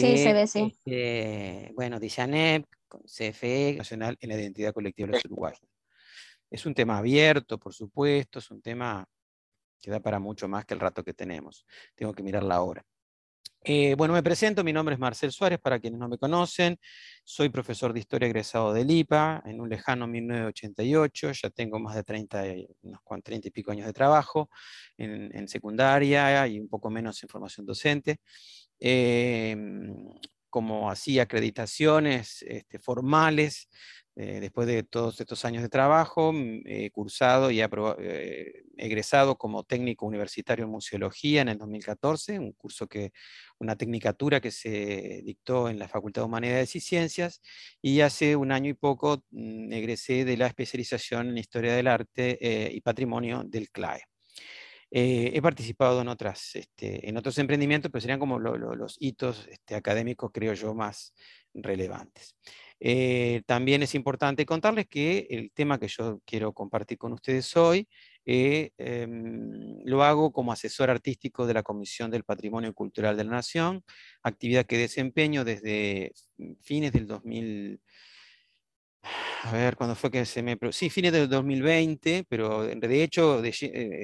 sí, se ve, sí. Este, bueno, de CFE Nacional en la Identidad Colectiva de Uruguay Es un tema abierto, por supuesto, es un tema que da para mucho más que el rato que tenemos. Tengo que mirar la hora. Eh, bueno, me presento, mi nombre es Marcel Suárez, para quienes no me conocen, soy profesor de historia egresado del IPA, en un lejano 1988, ya tengo más de 30, unos 30 y pico años de trabajo en, en secundaria y un poco menos en formación docente. Em, como así acreditaciones este, formales, eh, después de todos estos años de trabajo, mm, he cursado y eh, egresado como técnico universitario en museología en el 2014, un curso que, una tecnicatura que se dictó en la Facultad de Humanidades y Ciencias, y hace un año y poco mm, egresé de la especialización en Historia del Arte eh, y Patrimonio del CLAE. Eh, he participado en, otras, este, otros emprendimientos, pero serían como los hitos este, académicos, creo yo, más relevantes. Eh, también es importante contarles que el tema que yo quiero compartir con ustedes hoy eh, em, lo hago como asesor artístico de la Comisión del Patrimonio Cultural de la Nación, actividad que desempeño desde fines del 2000 a ver, ¿cuándo fue que se me... Sí, fines del 2020, pero de hecho eh,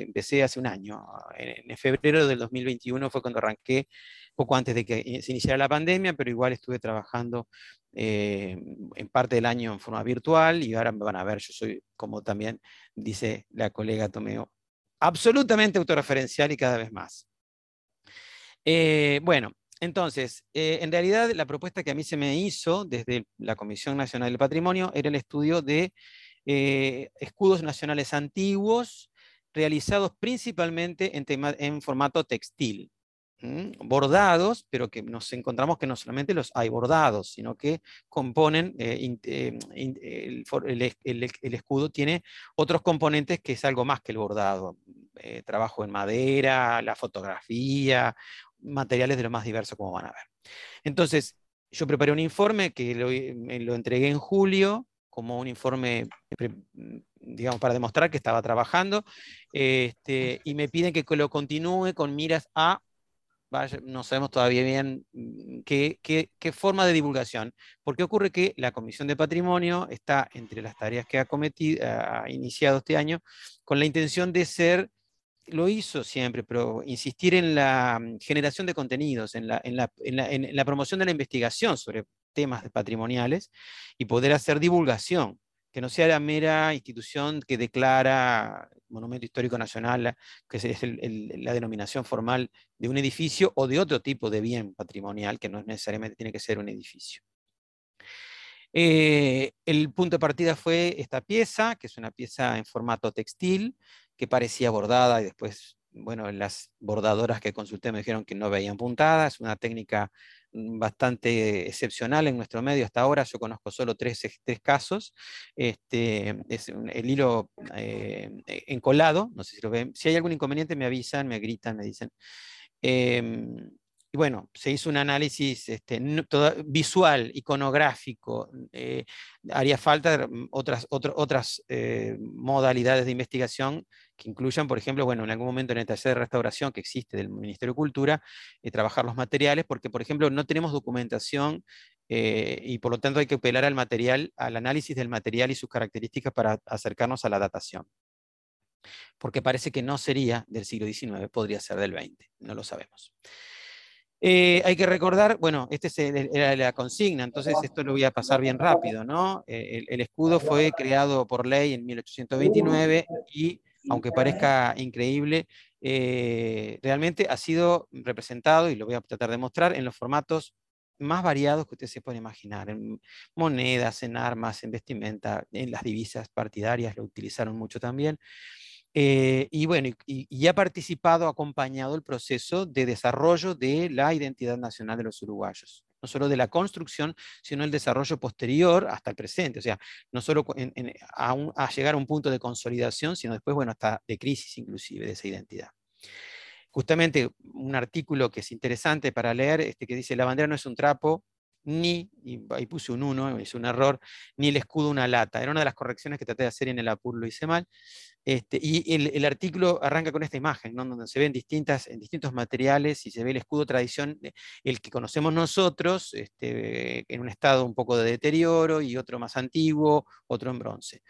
empecé hace un año. En, febrero del 2021 fue cuando arranqué, poco antes de que eh, se iniciara la pandemia, pero igual estuve trabajando eh, en parte del año en forma virtual y ahora me van a ver, yo soy, como también dice la colega Tomeo, absolutamente autorreferencial y cada vez más. bueno, entonces, eh, en realidad la propuesta que a mí se me hizo desde la Comisión Nacional del Patrimonio era el estudio de eh, escudos nacionales antiguos realizados principalmente en, formato textil, bordados, pero que nos encontramos que no solamente los hay bordados, sino que componen, eh, el, escudo tiene otros componentes que es algo más que el bordado, trabajo en madera, la fotografía, materiales de lo más diverso, como van a ver. Entonces, yo preparé un informe que lo, entregué en julio, como un informe, digamos, para demostrar que estaba trabajando, este, y me piden que lo continúe con miras a, no sabemos todavía bien mm, qué, forma de divulgación, porque ocurre que la Comisión de Patrimonio está entre las tareas que ha, cometido, ha iniciado este año con la intención de ser lo hizo siempre, pero insistir en la mm, generación de contenidos, en la, promoción de la investigación sobre temas patrimoniales y poder hacer divulgación, que no sea la mera institución que declara Monumento Histórico Nacional, que es la denominación formal de un edificio o de otro tipo de bien patrimonial, que no necesariamente tiene que ser un edificio. Eh, el punto de partida fue esta pieza, que es una pieza en formato textil, que parecía bordada y después, bueno, las bordadoras que consulté me dijeron que no veían puntada. Es una técnica mm, bastante excepcional en nuestro medio hasta ahora. Yo conozco solo tres, tres casos. Este, es el hilo eh, encolado, no sé si lo ven. Si hay algún inconveniente, me avisan, me gritan, me dicen. Em, y bueno, se hizo un análisis este, visual, iconográfico. Eh, haría falta mm, otras, eh, modalidades de investigación que incluyan, por ejemplo, bueno, en algún momento en el taller de restauración que existe del Ministerio de Cultura, eh, trabajar los materiales, porque, por ejemplo, no tenemos documentación y por lo tanto hay que apelar al material, al análisis del material y sus características para acercarnos a la datación. Porque parece que no sería del siglo XIX, podría ser del XX, no lo sabemos. Eh, hay que recordar, bueno, esta era la consigna, entonces esto lo voy a pasar bien rápido, ¿no? Eh, el, escudo fue creado por ley en 1829 y, aunque parezca increíble, eh, realmente ha sido representado, y lo voy a tratar de mostrar, en los formatos más variados que usted se puede imaginar, en monedas, en armas, en vestimenta, en las divisas partidarias, lo utilizaron mucho también. Eh, y bueno, y, ha participado, acompañado el proceso de desarrollo de la identidad nacional de los uruguayos. No solo de la construcción, sino el desarrollo posterior hasta el presente. O sea, no solo a, llegar a un punto de consolidación, sino después, bueno, hasta de crisis inclusive de esa identidad justamente un artículo que es interesante para leer, este, que dice, la bandera no es un trapo, ni, y ahí puse un 1, hice un error, ni el escudo una lata. Era una de las correcciones que traté de hacer en el Apur, lo hice mal. Este, y el, artículo arranca con esta imagen, ¿no? donde se ven distintas, en distintos materiales y se ve el escudo tradición, eh, el que conocemos nosotros, este, en un estado un poco de deterioro y otro más antiguo, otro en bronce.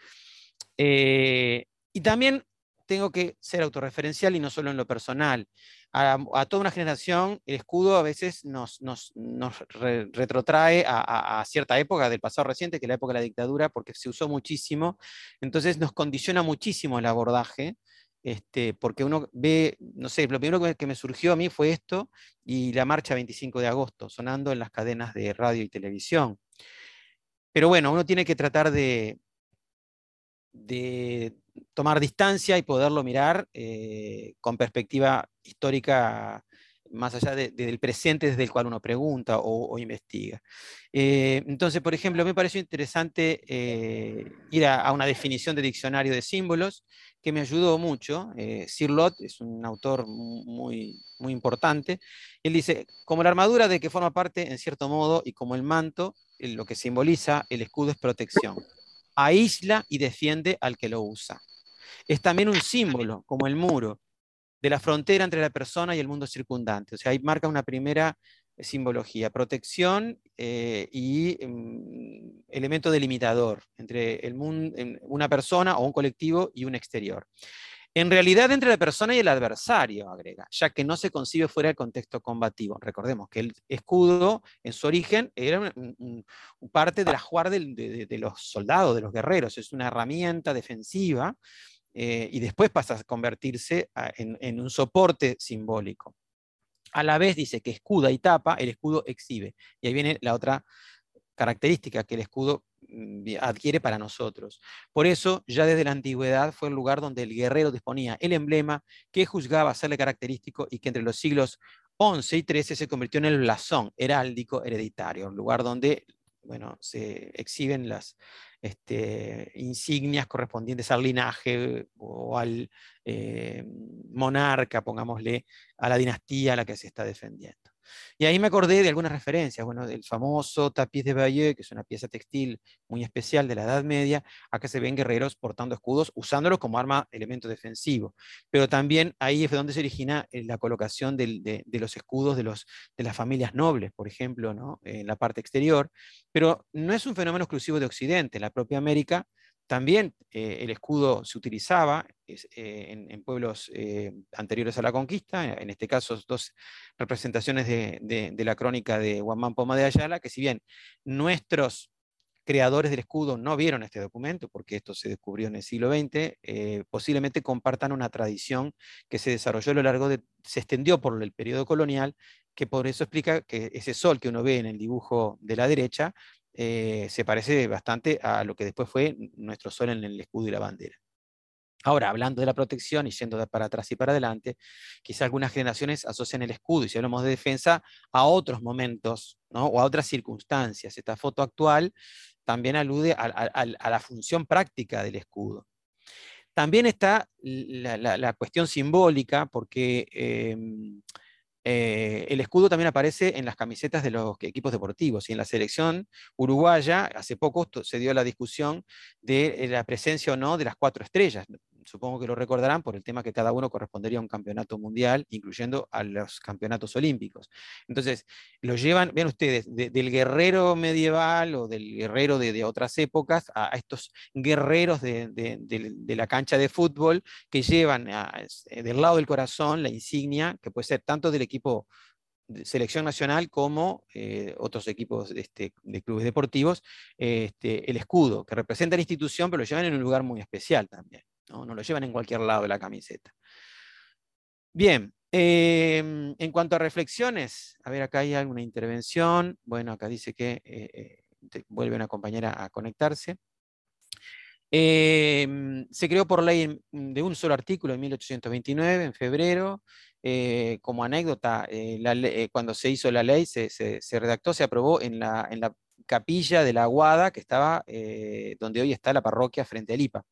Eh, y también tengo que ser autorreferencial y no solo en lo personal. A, toda una generación, el escudo a veces nos, retrotrae a, cierta época del pasado reciente, que es la época de la dictadura, porque se usó muchísimo. Entonces nos condiciona muchísimo el abordaje, este, porque uno ve, no sé, lo primero que me, surgió a mí fue esto y la marcha 25 de agosto, sonando en las cadenas de radio y televisión. Pero bueno, uno tiene que tratar de tomar distancia y poderlo mirar eh, con perspectiva histórica más allá del presente desde el cual uno pregunta o, investiga. Eh, entonces, por ejemplo, me pareció interesante eh, ir a, una definición de diccionario de símbolos que me ayudó mucho. Sir Lott es un autor muy, muy importante. Él dice, como la armadura de que forma parte, en cierto modo, y como el manto, lo que simboliza el escudo es protección aísla y defiende al que lo usa. Es también un símbolo, como el muro, de la frontera entre la persona y el mundo circundante. O sea, ahí marca una primera eh, simbología, protección eh, y mm, elemento delimitador entre el una persona o un colectivo y un exterior. En realidad entre la persona y el adversario, agrega, ya que no se concibe fuera del contexto combativo. Recordemos que el escudo en su origen era parte de la jugar de, los soldados, de los guerreros, es una herramienta defensiva eh, y después pasa a convertirse en, en, un soporte simbólico. A la vez dice que escuda y tapa, el escudo exhibe. Y ahí viene la otra característica, que el escudo Mm, adquiere para nosotros. Por eso, ya desde la antigüedad fue el lugar donde el guerrero disponía el emblema que juzgaba serle característico y que entre los siglos XI y XIII se convirtió en el blasón heráldico hereditario, el lugar donde bueno, se exhiben las este, insignias correspondientes al linaje o al eh, monarca, pongámosle, a la dinastía a la que se está defendiendo. Y ahí me acordé de algunas referencias, bueno, del famoso tapiz de Bayeux, que es una pieza textil muy especial de la Edad Media, acá se ven guerreros portando escudos, usándolos como arma, elemento defensivo. Pero también ahí es donde se origina eh, la colocación de, los escudos de, las familias nobles, por ejemplo, en la parte exterior. Pero no es un fenómeno exclusivo de Occidente, la propia América también eh, el escudo se utilizaba eh, en, pueblos eh, anteriores a la conquista, en este caso dos representaciones de, la crónica de Guamán Poma de Ayala, que si bien nuestros creadores del escudo no vieron este documento, porque esto se descubrió en el siglo XX, posiblemente compartan una tradición que se desarrolló a lo largo de, se extendió por el periodo colonial, que por eso explica que ese sol que uno ve en el dibujo de la derecha eh, se parece bastante a lo que después fue nuestro sol en el escudo y la bandera. Ahora, hablando de la protección y yendo para atrás y para adelante, quizá algunas generaciones asocian el escudo, y si hablamos de defensa, a otros momentos o a otras circunstancias. Esta foto actual también alude a, la función práctica del escudo. También está la, cuestión simbólica, porque em, eh, el escudo también aparece en las camisetas de los equipos deportivos y en la selección uruguaya, hace poco se dio la discusión de eh, la presencia o no de las cuatro estrellas supongo que lo recordarán por el tema que cada uno correspondería a un campeonato mundial, incluyendo a los campeonatos olímpicos. Entonces, lo llevan, ven ustedes, del guerrero medieval o del guerrero de, otras épocas a, estos guerreros de, la cancha de fútbol que llevan eh, del lado del corazón la insignia, que puede ser tanto del equipo de selección nacional como eh, otros equipos este, de clubes deportivos, este, el escudo, que representa la institución, pero lo llevan en un lugar muy especial también. No, lo llevan en cualquier lado de la camiseta. Bien, em, en cuanto a reflexiones, a ver, acá hay alguna intervención. Bueno, acá dice que eh, eh, vuelve una compañera a conectarse. Em, se creó por ley de un solo artículo en 1829, en febrero. Eh, como anécdota, cuando se hizo la ley, se, redactó, se aprobó en la, en la, capilla de la Aguada, que estaba donde hoy está la parroquia frente al IPA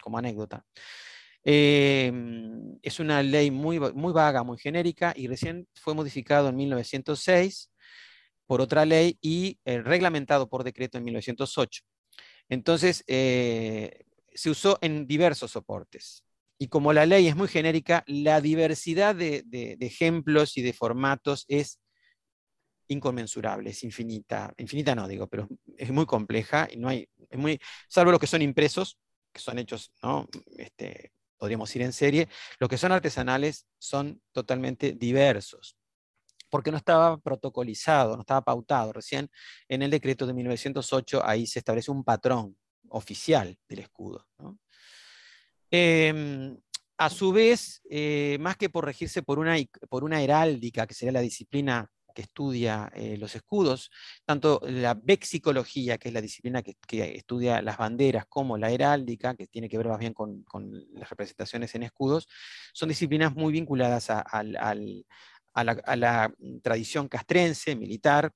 como anécdota. Eh, es una ley muy, vaga, muy genérica y recién fue modificado en 1906 por otra ley y eh, reglamentado por decreto en 1908. Entonces, eh, se usó en diversos soportes. Y como la ley es muy genérica, la diversidad de, ejemplos y de formatos es inconmensurable, es infinita. Infinita no digo, pero es muy compleja y no hay, muy, salvo los que son impresos, que son hechos, ¿no? Este, podríamos ir en serie, los que son artesanales son totalmente diversos, porque no estaba protocolizado, no estaba pautado. Recién en el decreto de 1908 ahí se establece un patrón oficial del escudo. Em, a su vez, eh, más que por regirse por una, por una heráldica, que sería la disciplina que estudia eh, los escudos, tanto la vexicología, que es la disciplina que, estudia las banderas, como la heráldica, que tiene que ver más bien con, las representaciones en escudos, son disciplinas muy vinculadas a, la, tradición castrense, militar,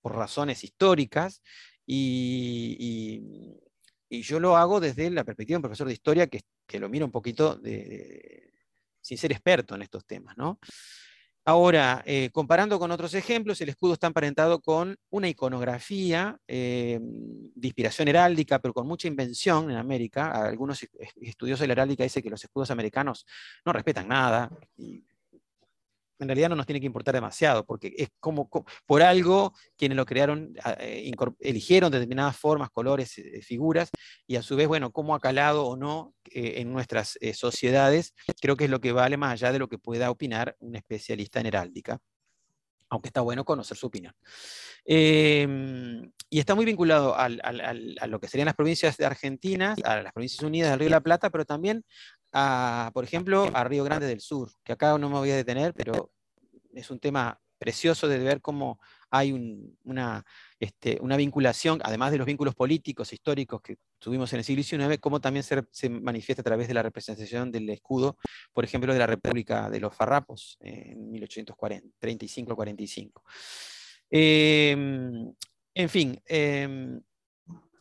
por razones históricas, y, yo lo hago desde la perspectiva de un profesor de historia que, lo mira un poquito sin ser experto en estos temas, ¿no? Ahora, eh, comparando con otros ejemplos, el escudo está emparentado con una iconografía eh, de inspiración heráldica, pero con mucha invención en América. Algunos estudiosos de la heráldica dicen que los escudos americanos no respetan nada en realidad no nos tiene que importar demasiado, porque es como, por algo quienes lo crearon eh, eligieron determinadas formas, colores, eh, eh, figuras, y a su vez, bueno, cómo ha calado o no en nuestras sociedades, creo que es lo que vale más allá de lo que pueda opinar un especialista en heráldica, aunque está bueno conocer su opinión. Em, y está muy vinculado a lo que serían las provincias de Argentina, a las provincias unidas del Río de la Plata, pero también por ejemplo, a Río Grande del Sur, que acá no me voy a detener, pero es un tema precioso de ver cómo hay este, una, vinculación, además de los vínculos políticos, e históricos que tuvimos en el siglo XIX, cómo también se, manifiesta a través de la representación del escudo, por ejemplo, de la República de los Farrapos eh, en 1835-45. Em, en fin, em,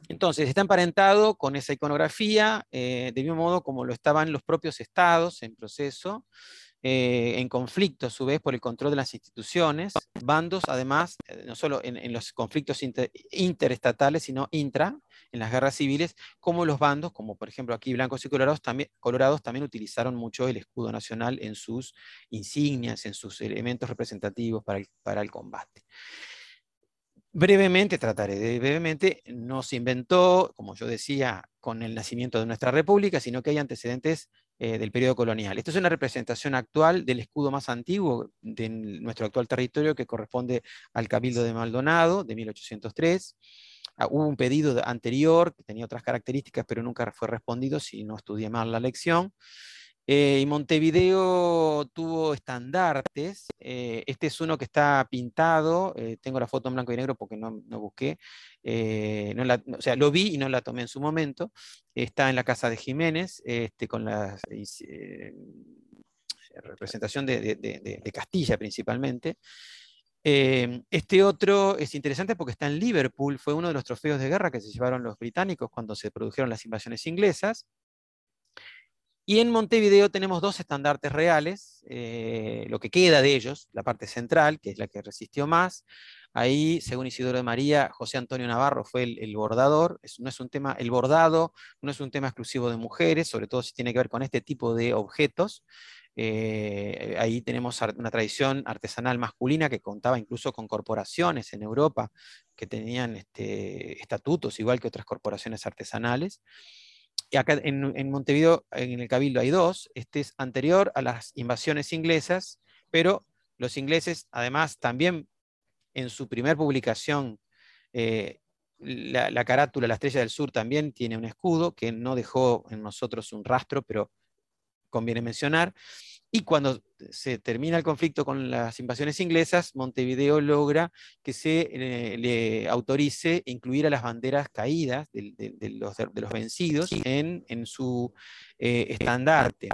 entonces, está emparentado con esa iconografía, eh, de mismo modo como lo estaban los propios estados en proceso, eh, en conflicto a su vez por el control de las instituciones, bandos además, eh, no solo en, los conflictos interestatales, sino intra, en las guerras civiles, como los bandos, como por ejemplo aquí blancos y colorados también, colorados también utilizaron mucho el escudo nacional en sus insignias, en sus elementos representativos para el combate brevemente trataré de brevemente, no se inventó, como yo decía, con el nacimiento de nuestra república, sino que hay antecedentes eh, del periodo colonial. Esta es una representación actual del escudo más antiguo de nuestro actual territorio que corresponde al Cabildo de Maldonado de 1803. Ah, hubo un pedido anterior que tenía otras características, pero nunca fue respondido si no estudié mal la lección. Eh, y Montevideo tuvo estandartes. Eh, este es uno que está pintado. Eh, tengo la foto en blanco y negro porque no, busqué. o sea, lo vi y no la tomé en su momento. Está en la casa de Jiménez, este, con la representación de, Castilla principalmente. este otro es interesante porque está en Liverpool. Fue uno de los trofeos de guerra que se llevaron los británicos cuando se produjeron las invasiones inglesas. Y en Montevideo tenemos dos estandartes reales, eh, lo que queda de ellos, la parte central, que es la que resistió más. Ahí, según Isidoro de María, José Antonio Navarro fue el, bordador. no es un tema, el bordado no es un tema exclusivo de mujeres, sobre todo si tiene que ver con este tipo de objetos. Eh, ahí tenemos una tradición artesanal masculina que contaba incluso con corporaciones en Europa que tenían este, estatutos igual que otras corporaciones artesanales acá en, Montevideo, en el Cabildo hay dos, este es anterior a las invasiones inglesas, pero los ingleses además también en su primer publicación, eh, la, carátula, la estrella del sur también tiene un escudo que no dejó en nosotros un rastro, pero conviene mencionar. Y cuando se termina el conflicto con las invasiones inglesas, Montevideo logra que se eh, le autorice incluir a las banderas caídas de, los, vencidos en, su eh, estandarte.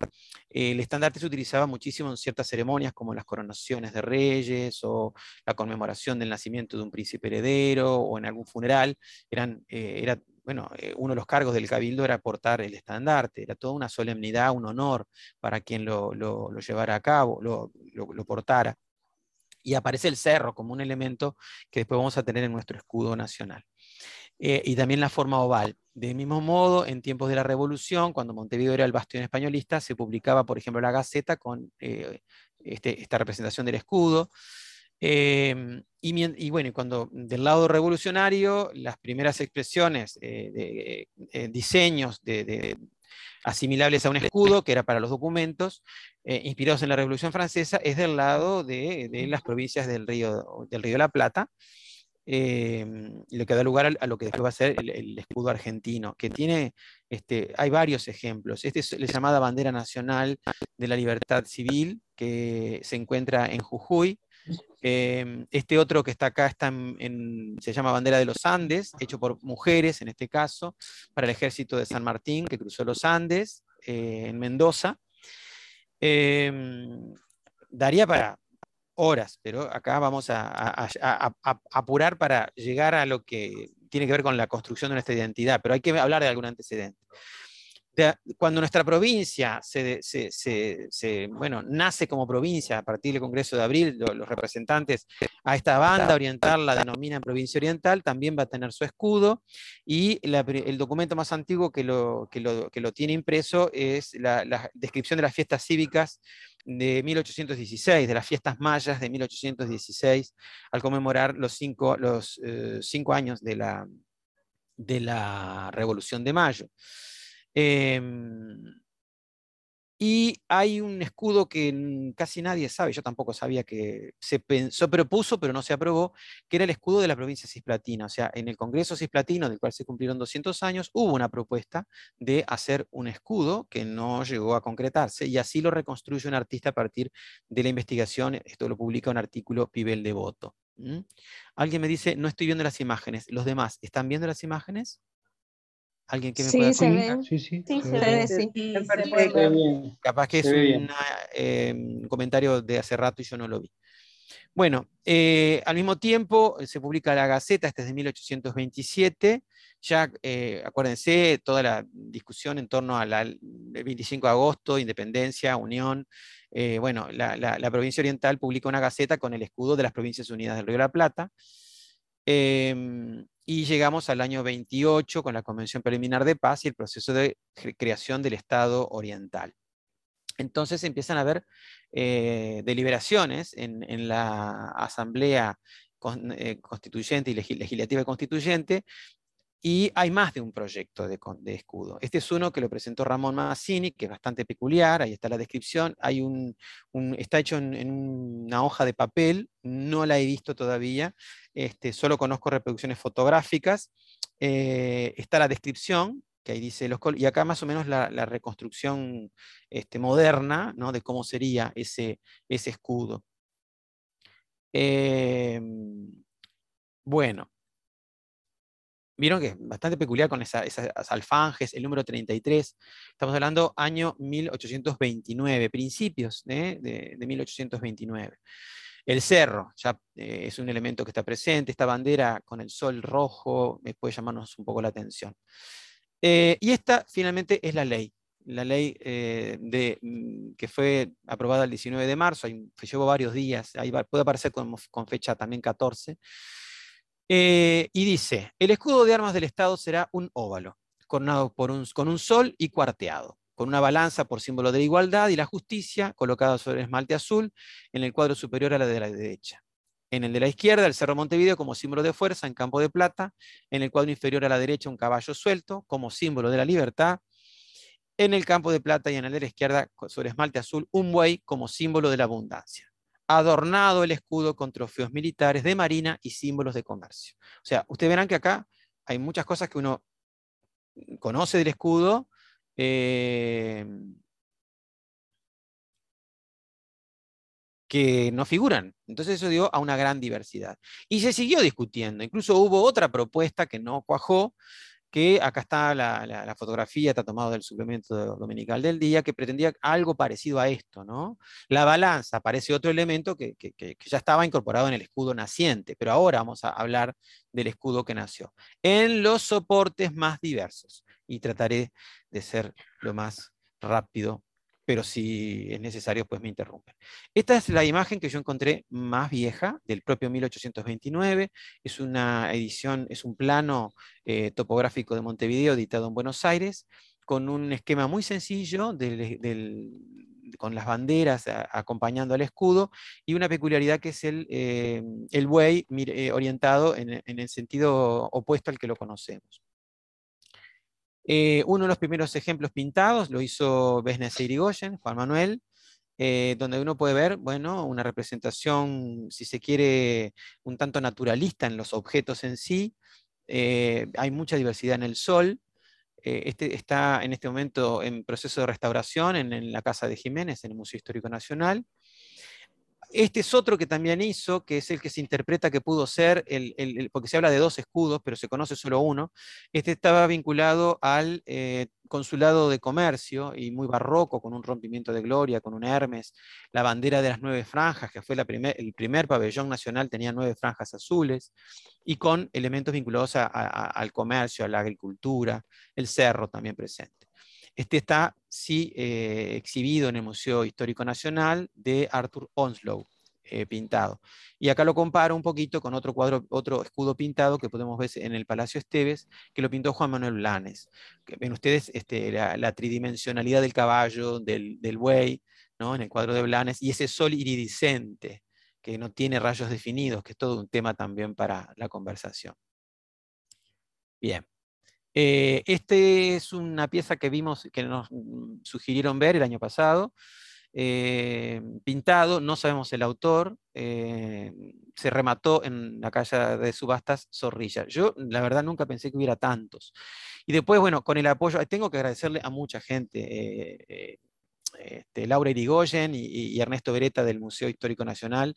El estandarte se utilizaba muchísimo en ciertas ceremonias como las coronaciones de reyes o la conmemoración del nacimiento de un príncipe heredero o en algún funeral. Eran, eh, bueno, eh, uno de los cargos del cabildo era portar el estandarte, era toda una solemnidad, un honor para quien lo, llevara a cabo, lo, portara. Y aparece el cerro como un elemento que después vamos a tener en nuestro escudo nacional. Eh, y también la forma oval. De mismo modo, en tiempos de la Revolución, cuando Montevideo era el bastión españolista, se publicaba, por ejemplo, la Gaceta con eh, este, esta representación del escudo. Em, y, y, bueno, cuando del lado revolucionario, las primeras expresiones, eh, de, eh, diseños de, asimilables a un escudo, que era para los documentos, eh, inspirados en la Revolución Francesa, es del lado de, las provincias del Río, del Río de la Plata. Em, lo que da lugar a, lo que después va a ser el, escudo argentino, que tiene, este, hay varios ejemplos. esta es la llamada bandera nacional de la libertad civil, que se encuentra en Jujuy, Em, este otro que está acá está se llama Bandera de los Andes, hecho por mujeres en este caso, para el ejército de San Martín, que cruzó los Andes eh, en Mendoza. Em, daría para horas, pero acá vamos a, apurar para llegar a lo que tiene que ver con la construcción de nuestra identidad, pero hay que hablar de algún antecedente cuando nuestra provincia nace como provincia a partir del Congreso de Abril, los representantes a esta banda oriental la denominan provincia oriental, también va a tener su escudo y el documento más antiguo que lo, tiene impreso es la, descripción de las fiestas cívicas de 1816, de las fiestas mayas de 1816, al conmemorar los eh, cinco, años de la, de la Revolución de Mayo. Em, y hay un escudo que casi nadie sabe, yo tampoco sabía que se pensó, propuso, pero no se aprobó, que era el escudo de la provincia cisplatina. O sea, en el Congreso cisplatino, del cual se cumplieron 200 años, hubo una propuesta de hacer un escudo que no llegó a concretarse, y así lo reconstruye un artista a partir de la investigación. Esto lo publica un artículo Pibel Devoto. Alguien me dice, no estoy viendo las imágenes. ¿Los demás están viendo las imágenes? ¿Alguien que me sí, pueda se Sí, sí, sí, ve, Capaz que es eh, un comentario de hace rato y yo no lo vi. Bueno, eh, al mismo tiempo eh, se publica la Gaceta, esta es de 1827. Ya, acuérdense, toda la discusión en torno al 25 de agosto, independencia, unión. bueno, la, provincia oriental publica una gaceta con el escudo de las Provincias Unidas del Río de la Plata. Em, y llegamos al año 28 con la Convención Preliminar de Paz y el proceso de creación del Estado Oriental. Entonces empiezan a haber eh, deliberaciones en, la Asamblea eh, Constituyente y Legislativa Constituyente y hay más de un proyecto de, escudo. Este es uno que lo presentó Ramón Massini, que es bastante peculiar, ahí está la descripción, hay está hecho en, una hoja de papel, no la he visto todavía, este, solo conozco reproducciones fotográficas. Eh, está la descripción, que ahí dice los y acá más o menos la, reconstrucción este, moderna de cómo sería ese, escudo. Em, bueno, Vieron que es bastante peculiar con esas alfanjes, el número 33. Estamos hablando año 1829, principios ¿eh? de, 1829. El cerro ya eh, es un elemento que está presente, esta bandera con el sol rojo puede llamarnos un poco la atención. Eh, y esta finalmente es la ley, la ley de, mm, que fue aprobada el 19 de marzo, llevo llevó varios días, ahí puede aparecer con, con, fecha también 14, eh, y dice, el escudo de armas del Estado será un óvalo, coronado por un, con un sol y cuarteado, con una balanza por símbolo de la igualdad y la justicia, colocada sobre el esmalte azul, en el cuadro superior a la de la derecha. En el de la izquierda, el Cerro Montevideo como símbolo de fuerza en campo de plata. En el cuadro inferior a la derecha, un caballo suelto como símbolo de la libertad. En el campo de plata y en el de la izquierda, sobre esmalte azul, un buey como símbolo de la abundancia adornado el escudo con trofeos militares de marina y símbolos de comercio. O sea, ustedes verán que acá hay muchas cosas que uno conoce del escudo. Eh, que no figuran. Entonces eso dio a una gran diversidad. Y se siguió discutiendo. Incluso hubo otra propuesta que no cuajó, que acá está la, fotografía, está tomado del suplemento dominical del día, que pretendía algo parecido a esto, ¿no? La balanza parece otro elemento que, que, ya estaba incorporado en el escudo naciente, pero ahora vamos a hablar del escudo que nació, en los soportes más diversos, y trataré de ser lo más rápido pero si es necesario, pues me interrumpen. Esta es la imagen que yo encontré más vieja, del propio 1829. Es una edición, es un plano eh, topográfico de Montevideo editado en Buenos Aires, con un esquema muy sencillo e, con las banderas acompañando al escudo, y una peculiaridad que es el, eh, buey eh, orientado en, el sentido opuesto al que lo conocemos. Eh, uno de los primeros ejemplos pintados lo hizo Vesnes Irigoyen, Juan Manuel, eh, donde uno puede ver, una representación, si se quiere, un tanto naturalista en los objetos en sí. Eh, hay mucha diversidad en el sol. este está en este momento en proceso de restauración en la Casa de Jiménez, en el Museo Histórico Nacional. Este es otro que también hizo, que es el que se interpreta que pudo ser, el, porque se habla de dos escudos, pero se conoce solo uno. Este estaba vinculado al eh, consulado de comercio y muy barroco, con un rompimiento de gloria, con un Hermes, la bandera de las nueve franjas, que fue la el primer pabellón nacional, tenía nueve franjas azules, y con elementos vinculados al comercio, a la agricultura, el cerro también presente. Este está, sí, eh, exhibido en el Museo Histórico Nacional de Arthur Onslow, eh, pintado. Y acá lo comparo un poquito con otro cuadro, otro escudo pintado que podemos ver en el Palacio Esteves, que lo pintó Juan Manuel Blanes. Ven ustedes este, la, tridimensionalidad del caballo, del, buey, ¿no? en el cuadro de Blanes, y ese sol iridiscente que no tiene rayos definidos, que es todo un tema también para la conversación. Bien esta eh, este es una pieza que vimos, que nos mm, sugirieron ver el año pasado, eh, pintado, no sabemos el autor, eh, se remató en la calle de subastas Zorrilla. Yo, la verdad, nunca pensé que hubiera tantos. Y después, bueno, con el apoyo, tengo que agradecerle a mucha gente, este, Laura Irigoyen y, y Ernesto Beretta del Museo Histórico Nacional,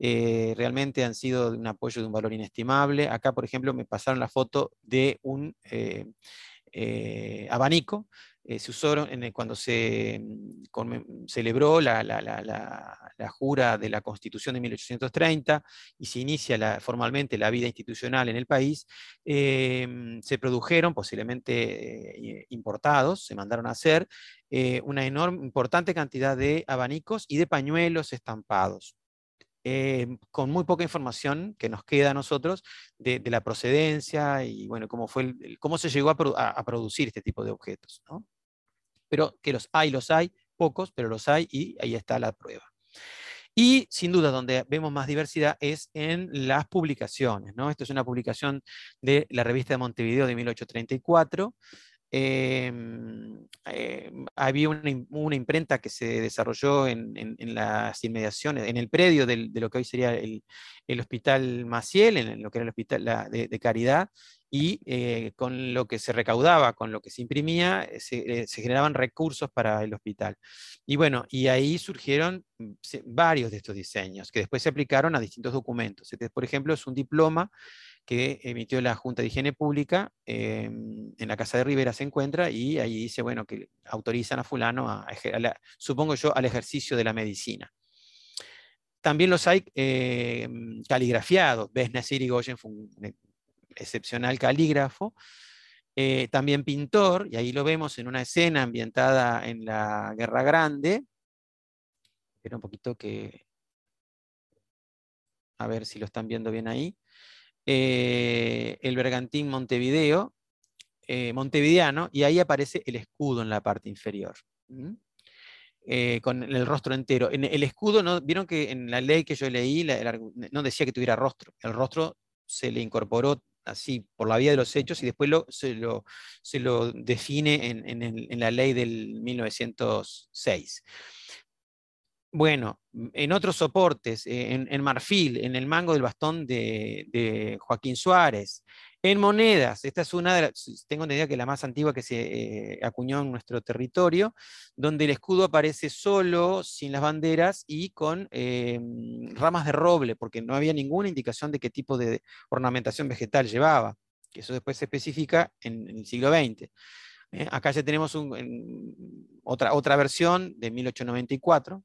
eh, realmente han sido de un apoyo de un valor inestimable. Acá, por ejemplo, me pasaron la foto de un eh, eh, abanico. se cuando se mm, celebró la, jura de la Constitución de 1830 y se inicia formalmente la vida institucional en el país. Mm, se produjeron, posiblemente importados, se mandaron a hacer una enorme, importante cantidad de abanicos y de pañuelos estampados. Em, con muy poca información que nos queda a nosotros de, la procedencia y cómo, se llegó a, producir este tipo de objetos. Pero que los hay, los hay, pocos, pero los hay y ahí está la prueba. Y sin duda, donde vemos más diversidad es en las publicaciones. ¿no? Esto es una publicación de la revista de Montevideo de 1834, Em, eh, había una, imprenta que se desarrolló en, las inmediaciones, en el predio de lo que hoy sería el, Hospital Maciel, en lo que era el Hospital de, Caridad, y eh, con lo que se recaudaba, con lo que se imprimía, eh, se, generaban recursos para el hospital. Y bueno, y ahí surgieron mm, varios de estos diseños que después se aplicaron a distintos documentos. Este, por ejemplo, es un diploma que emitió la Junta de Higiene Pública em, en la Casa de Rivera se encuentra y ahí dice, bueno, que autorizan a fulano, a, supongo yo, al ejercicio de la medicina. También los hay eh, caligrafiados. y Goyen fue un excepcional calígrafo. Eh, también pintor, y ahí lo vemos en una escena ambientada en la Guerra Grande. Espera un poquito que... A ver si lo están viendo bien ahí. Eh, el bergantín Montevideo, eh, montevideano, y ahí aparece el escudo en la parte inferior. Eh, con el rostro entero. En el escudo, ¿no? vieron que en la ley que yo leí no decía que tuviera rostro. El rostro se le incorporó así por la vía de los hechos y después lo, se, lo, define en, en, la ley del 1906. Bueno, en otros soportes, e, en, marfil, en el mango del bastón de, Joaquín Suárez, en monedas, esta es una de las, tengo idea que la más antigua que se eh, acuñó en nuestro territorio, donde el escudo aparece solo, sin las banderas y con eh, ramas de roble, porque no había ninguna indicación de qué tipo de ornamentación vegetal llevaba, que eso después se especifica en, el siglo XX. ¿eh? Acá ya tenemos otra, otra versión de 1894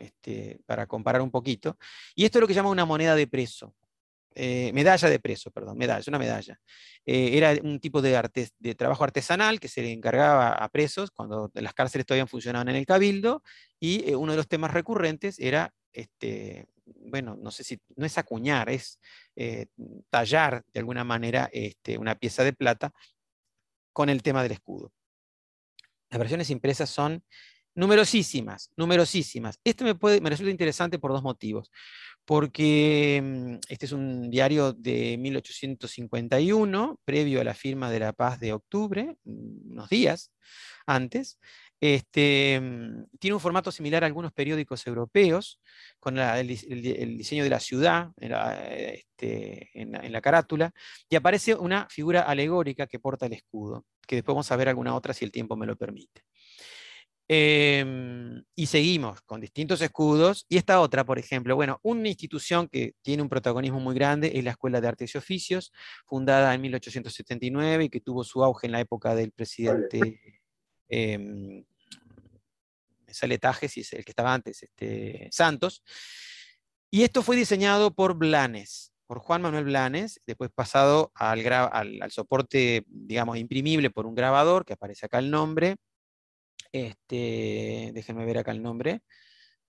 este, para comparar un poquito. Y esto es lo que llama una moneda de preso. Eh, medalla de preso, perdón, medalla, una medalla. Eh, era un tipo de, de, trabajo artesanal que se le encargaba a presos cuando las cárceles todavía funcionaban en el cabildo y eh, uno de los temas recurrentes era, este, bueno, no sé si, no es acuñar, es tallar de alguna manera este, una pieza de plata con el tema del escudo. Las versiones impresas son Numerosísimas, numerosísimas. Este me, resulta interesante por dos motivos. Porque mm, este es un diario de 1851, previo a la firma de la paz de octubre, mm, unos días antes. Este, mm, tiene un formato similar a algunos periódicos europeos, con el, diseño de la ciudad este, en la, carátula, y aparece una figura alegórica que porta el escudo, que después vamos a ver alguna otra si el tiempo me lo permite. Em, y seguimos con distintos escudos. Y esta otra, por ejemplo, bueno, una institución que tiene un protagonismo muy grande es la Escuela de Artes y Oficios, fundada en 1879 y que tuvo su auge en la época del presidente. Eh, sale Tajes el que estaba antes, este, Santos. Y esto fue diseñado por Blanes, por Juan Manuel Blanes, después pasado al soporte, digamos, imprimible por un grabador, que aparece acá el nombre, este, déjenme ver acá el nombre,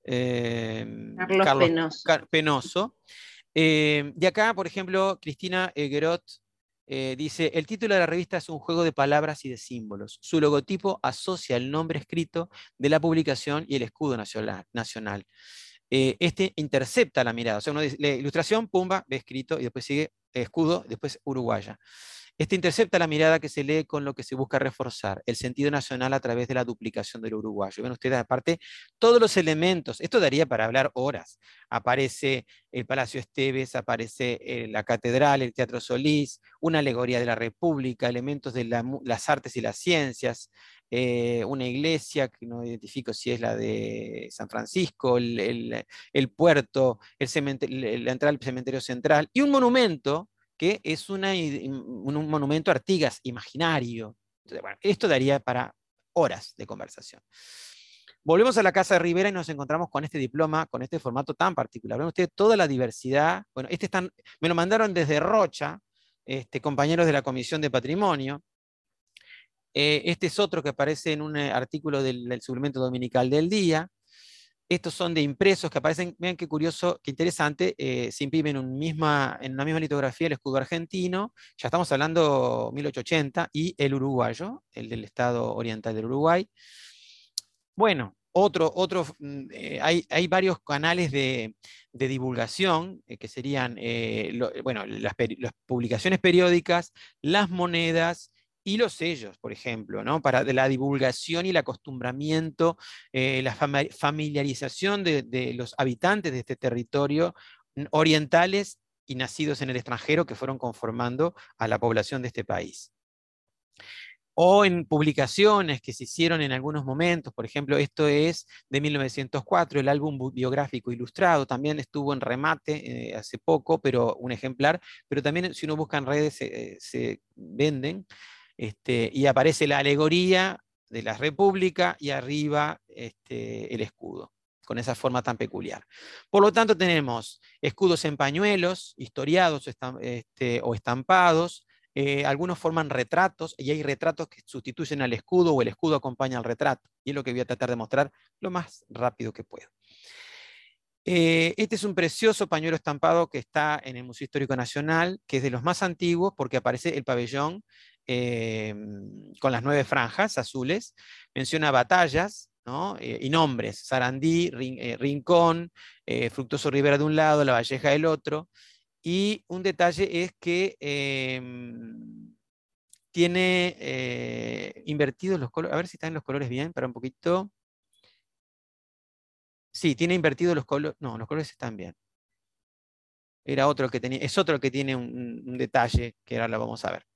em, Carlos, Penoso. Em, y acá, por ejemplo, Cristina Egerot eh, dice, el título de la revista es un juego de palabras y de símbolos. Su logotipo asocia el nombre escrito de la publicación y el escudo nacional. Eh, este intercepta la mirada. O sea, uno dice, la ilustración, pumba, ve escrito, y después sigue eh, escudo, después uruguaya. Este intercepta la mirada que se lee con lo que se busca reforzar, el sentido nacional a través de la duplicación del uruguayo. Ven ustedes, aparte, todos los elementos, esto daría para hablar horas. Aparece el Palacio Esteves, aparece eh, la Catedral, el Teatro Solís, una alegoría de la República, elementos de las artes y las ciencias, eh, una iglesia, que no identifico si es la de San Francisco, el, puerto, el la entrada al cementerio central, y un monumento que es un monumento a Artigas imaginario. esto daría para horas de conversación. Volvemos a la casa de Rivera y nos encontramos con este diploma, con este formato tan particular. Ven ustedes toda la diversidad. Bueno, este me lo mandaron desde Rocha, este, compañeros de la Comisión de Patrimonio. Eh, este es otro que aparece en un eh, artículo del suplemento dominical del día. Estos son de impresos que aparecen, vean qué curioso, qué interesante, eh, se imprime en, una misma litografía el escudo argentino, ya estamos hablando 1880, y el uruguayo, el del estado oriental del Uruguay. Bueno, otro, otro mm, eh, hay, varios canales de, divulgación, eh, que serían bueno, las publicaciones periódicas, las monedas, y los sellos, por ejemplo, ¿no? para la divulgación y el acostumbramiento, eh, la familiarización de, los habitantes de este territorio orientales y nacidos en el extranjero que fueron conformando a la población de este país o en publicaciones que se hicieron en algunos momentos, por ejemplo, esto es de 1904, el álbum biográfico ilustrado, también estuvo en remate eh, hace poco, pero un ejemplar, pero también si uno busca en redes eh, se venden este, y aparece la alegoría de la República y arriba este, el escudo, con esa forma tan peculiar. Por lo tanto, tenemos escudos en pañuelos, historiados este, o estampados, eh, algunos forman retratos y hay retratos que sustituyen al escudo o el escudo acompaña al retrato. Y es lo que voy a tratar de mostrar lo más rápido que puedo. Eh, este es un precioso pañuelo estampado que está en el Museo Histórico Nacional, que es de los más antiguos porque aparece el pabellón eh, mm, con las nueve franjas azules, menciona batallas eh, y nombres, Sarandí, eh, Rincón, Fructoso Rivera de un lado, La Valleja del otro, y un detalle es que mm, tiene invertidos los colores, a ver si están los colores bien, para un poquito... Sí, tiene invertidos los colores, no, los colores están bien era otro que tenía, es otro que tiene un, detalle que ahora lo vamos a ver.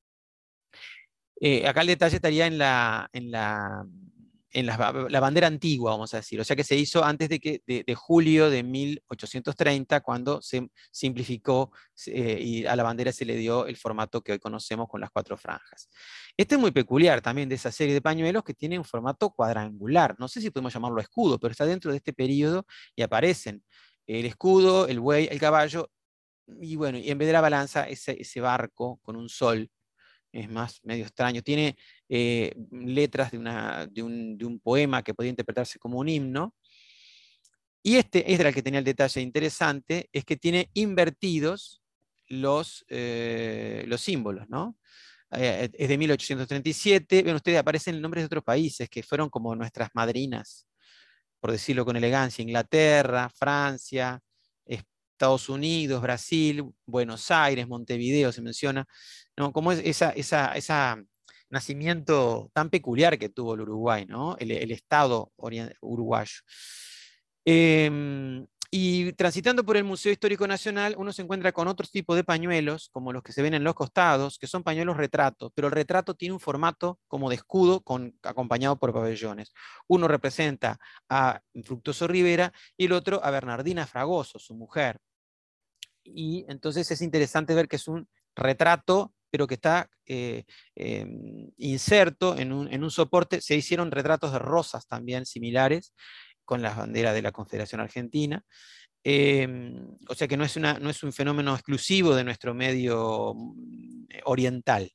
Eh, acá el detalle estaría en la, en la, bandera antigua, vamos a decir, o sea que se hizo antes de, que, de, julio de 1830, cuando se simplificó eh, y a la bandera se le dio el formato que hoy conocemos con las cuatro franjas. Este es muy peculiar también de esa serie de pañuelos que tiene un formato cuadrangular, no sé si podemos llamarlo escudo, pero está dentro de este periodo y aparecen el escudo, el buey, el caballo, y bueno, y en vez de la balanza, ese barco con un sol es más medio extraño. Tiene eh, letras de, un, poema que podía interpretarse como un himno. Y este, es este el que tenía el detalle interesante, es que tiene invertidos los, eh, los símbolos, ¿no? Eh, es de 1837, ven ustedes, aparecen nombres de otros países que fueron como nuestras madrinas, por decirlo con elegancia, Inglaterra, Francia, Estados Unidos, Brasil, Buenos Aires, Montevideo se menciona, ¿no? ¿Cómo es esa, nacimiento tan peculiar que tuvo el Uruguay, ¿no? el, Estado uruguayo. Em, y transitando por el Museo Histórico Nacional, uno se encuentra con otro tipo de pañuelos, como los que se ven en los costados, que son pañuelos retrato, pero el retrato tiene un formato como de escudo acompañado por pabellones. Uno representa a Fructuoso Rivera y el otro a Bernardina Fragoso, su mujer y entonces es interesante ver que es un retrato, pero que está eh, em, inserto en un, soporte. Se hicieron retratos de rosas también similares, con las banderas de la Confederación Argentina. Em, o sea que no es, un fenómeno exclusivo de nuestro medio mm, eh, oriental.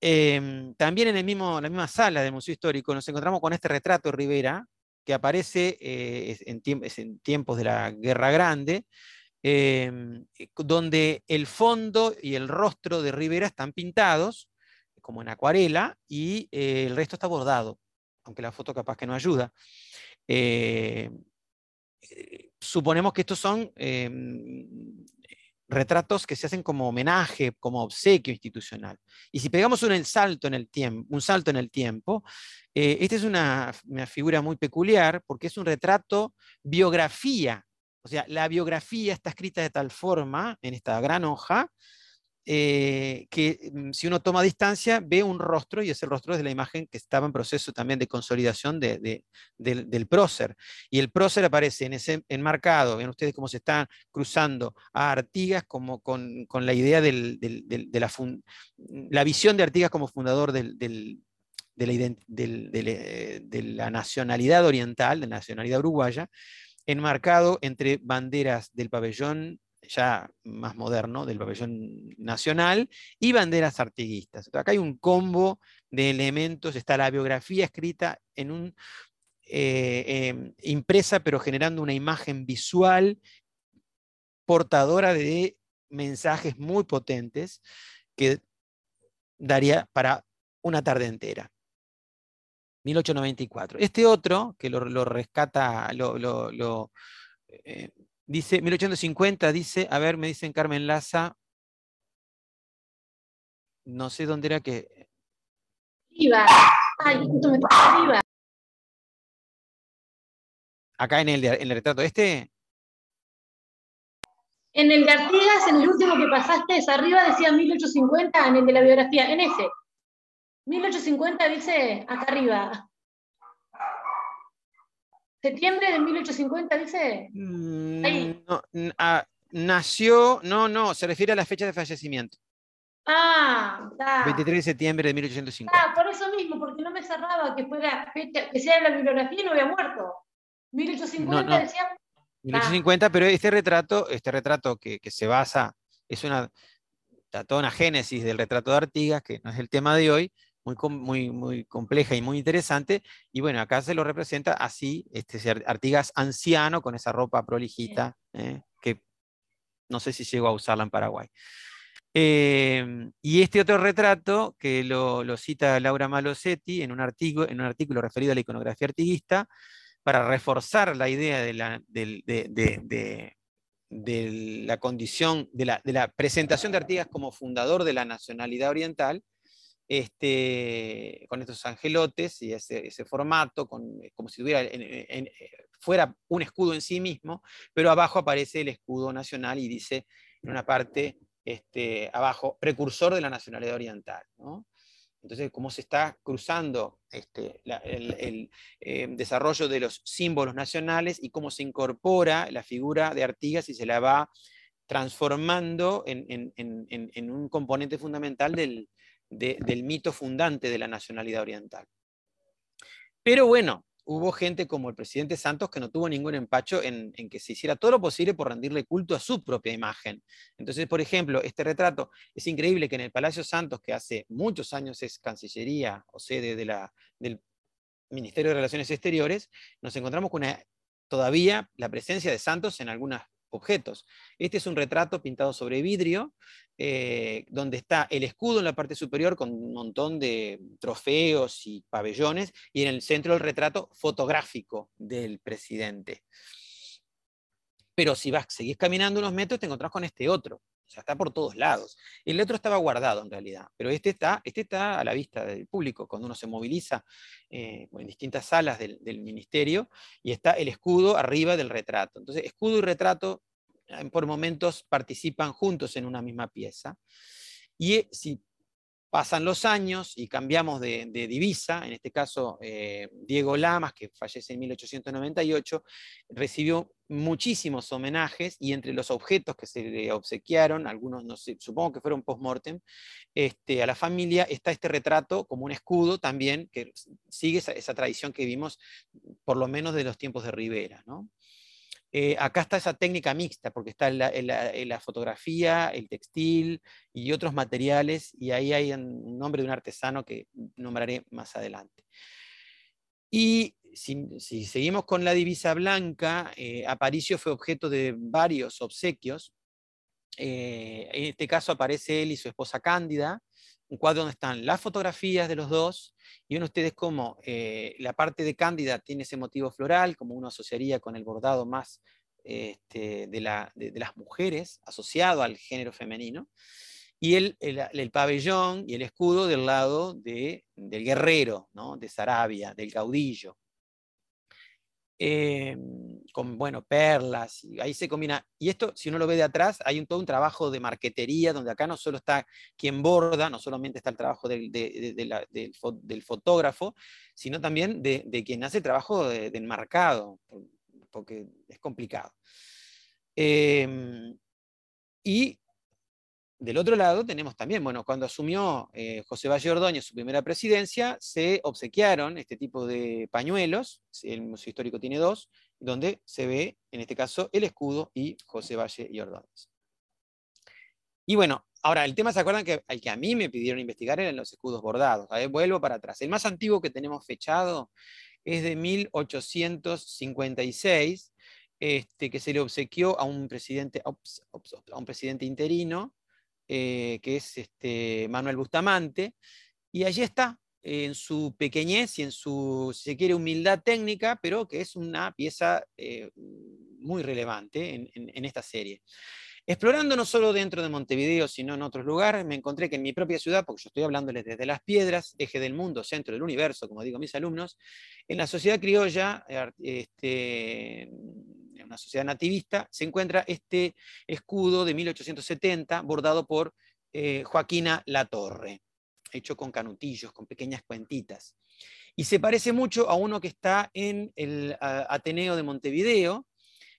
Em, también en la misma sala del Museo Histórico nos encontramos con este retrato de Rivera, que aparece eh, en, en, tiempos de la Guerra Grande, Em, eh, donde el fondo y el rostro de Rivera están pintados, como en acuarela, y eh, el resto está bordado, aunque la foto capaz que no ayuda. Eh, suponemos que estos son em, retratos que se hacen como homenaje, como obsequio institucional. Y si pegamos un salto en el tiempo, un salto en el tiempo esta es una figura muy peculiar porque es un retrato biografía o sea, la biografía está escrita de tal forma, en esta gran hoja, eh, que mm, si uno toma distancia ve un rostro y ese rostro de la imagen que estaba en proceso también de consolidación del, prócer. Y el prócer aparece en ese enmarcado, ven ustedes cómo se está cruzando a Artigas como con, la idea de la, visión de Artigas como fundador de la, eh, de la nacionalidad oriental, de la nacionalidad uruguaya, enmarcado entre banderas del pabellón ya más moderno, del pabellón nacional, y banderas artiguistas. acá hay un combo de elementos, está la biografía escrita en un... Eh, em, impresa pero generando una imagen visual portadora de mensajes muy potentes que daría para una tarde entera. 1894. Este otro, que lo, rescata, lo, eh, dice, 1850, dice, a ver, me dicen Carmen Laza, no sé dónde era que... Arriba. Ay, justo me arriba. Acá en el, en el retrato este. En el de Artigas, en el último que pasaste, es arriba decía 1850, en el de la biografía, en ese. 1850 dice acá arriba. ¿Septiembre de 1850 dice? Mm, nació, no, no, se refiere a la fecha de fallecimiento. Ah, está. 23 de septiembre de 1850. Ah, por eso mismo, porque no me cerraba que fuera fecha, que sea la bibliografía y no había muerto. 1850 decía. 1850, pero este retrato, este retrato que, se basa, es una, toda una génesis del retrato de Artigas, que no es el tema de hoy, muy, muy, compleja y muy interesante. Y bueno, acá se lo representa así, este Artigas anciano con esa ropa prolijita, eh, que no sé si llegó a usarla en Paraguay. Em, y este otro retrato, que lo, cita Laura Malosetti en un, artículo, en un artículo referido a la iconografía artiguista, para reforzar la idea de la, condición, de la, presentación de Artigas como fundador de la nacionalidad oriental, este, con estos angelotes y ese, formato, eh, como si tuviera eh, fuera un escudo en sí mismo, pero abajo aparece el escudo nacional y dice en una parte este, abajo, precursor de la nacionalidad oriental. Entonces, cómo se está cruzando este, el, eh, desarrollo de los símbolos nacionales y cómo se incorpora la figura de Artigas y se la va transformando en un componente fundamental del, del mito fundante de la nacionalidad oriental. Pero bueno, hubo gente como el presidente Santos que no tuvo ningún empacho en, que se hiciera todo lo posible por rendirle culto a su propia imagen. Entonces, por ejemplo, este retrato es increíble que en el Palacio Santos, que hace muchos años es Cancillería o sede del Ministerio de Relaciones Exteriores, nos encontramos con todavía la presencia de Santos en algunas objetos. Este es un retrato pintado sobre vidrio, eh, donde está el escudo en la parte superior con un montón de trofeos y pabellones, y en el centro el retrato fotográfico del presidente. Pero si vas, seguís caminando unos metros, te encontrás con este otro, está por todos lados. El otro estaba guardado en realidad, pero este está, este está a la vista del público cuando uno se moviliza eh, en distintas salas del, del ministerio y está el escudo arriba del retrato. Entonces, escudo y retrato eh, por momentos participan juntos en una misma pieza. Y eh, si Pasan los años y cambiamos de, divisa, en este caso eh, Diego Lamas, que fallece en 1898, recibió muchísimos homenajes y entre los objetos que se le obsequiaron, algunos supongo que fueron post-mortem, este, a la familia está este retrato como un escudo también, que sigue esa, esa tradición que vimos por lo menos de los tiempos de Rivera. ¿no? Eh, acá está esa técnica mixta, porque está eh, eh, la, fotografía, el textil y otros materiales, y ahí hay un nombre de un artesano que nombraré más adelante. Y si, seguimos con la divisa blanca, Aparicio fue objeto de varios obsequios. en este caso aparece él y su esposa Cándida, un cuadro donde están las fotografías de los dos y ven ustedes como eh, la parte de Cándida tiene ese motivo floral, como uno asociaría con el bordado más este, de, las mujeres, asociado al género femenino, y el, pabellón y el escudo del lado del guerrero, de Sarabia, del caudillo. Eh, con, bueno, perlas, y ahí se combina. Y esto, si uno lo ve de atrás, hay un, todo un trabajo de marquetería, donde acá no solo está quien borda, no solamente está el trabajo del, fotógrafo, sino también de, quien hace el trabajo del marcado, porque es complicado. Em, y del otro lado tenemos también, bueno, cuando asumió eh, José Valle Ordóñez su primera presidencia, se obsequiaron este tipo de pañuelos, el Museo Histórico tiene dos, donde se ve, en este caso, el escudo y José Valle y Ordóñez. Y bueno, ahora el tema, ¿se acuerdan que al que a mí me pidieron investigar eran los escudos bordados? A ver, vuelvo para atrás. El más antiguo que tenemos fechado es de 1856, este, que se le obsequió a un presidente, a un presidente interino, eh, que es este Manuel Bustamante, y allí está, en su pequeñez y en su, se quiere, humildad técnica, pero que es una pieza eh, muy relevante en, esta serie. Explorando no solo dentro de Montevideo, sino en otros lugares, me encontré que en mi propia ciudad, porque yo estoy hablándoles desde las piedras, eje del mundo, centro del universo, como digo mis alumnos, en la sociedad criolla, eh, este, una sociedad nativista, se encuentra este escudo de 1870 bordado por eh, Joaquina Latorre, hecho con canutillos, con pequeñas cuentitas. Y se parece mucho a uno que está en el Ateneo de Montevideo,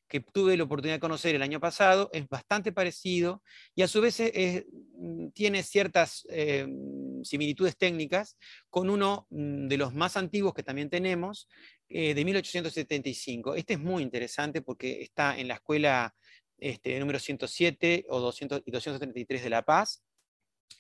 que tuve la oportunidad de conocer el año pasado, es bastante parecido y a su vez mm, tiene ciertas eh, mm, similitudes técnicas con uno mm, de los más antiguos que también tenemos, eh, de 1875. Este es muy interesante porque está en la escuela este, número 107 o 200, y 233 de La Paz.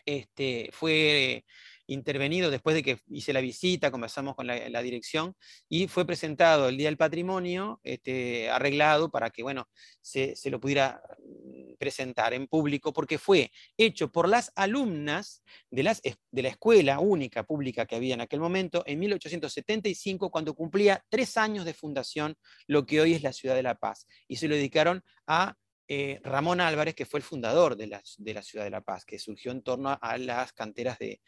Este, fue intervenido después de que hice la visita, conversamos con la, dirección y fue presentado el Día del Patrimonio, este, arreglado para que bueno, se, lo pudiera mm, presentar en público, porque fue hecho por las alumnas de, las, de la escuela única pública que había en aquel momento, en 1875, cuando cumplía tres años de fundación lo que hoy es la Ciudad de la Paz, y se lo dedicaron a eh, Ramón Álvarez, que fue el fundador de la, ciudad de La Paz, que surgió en torno a las canteras de,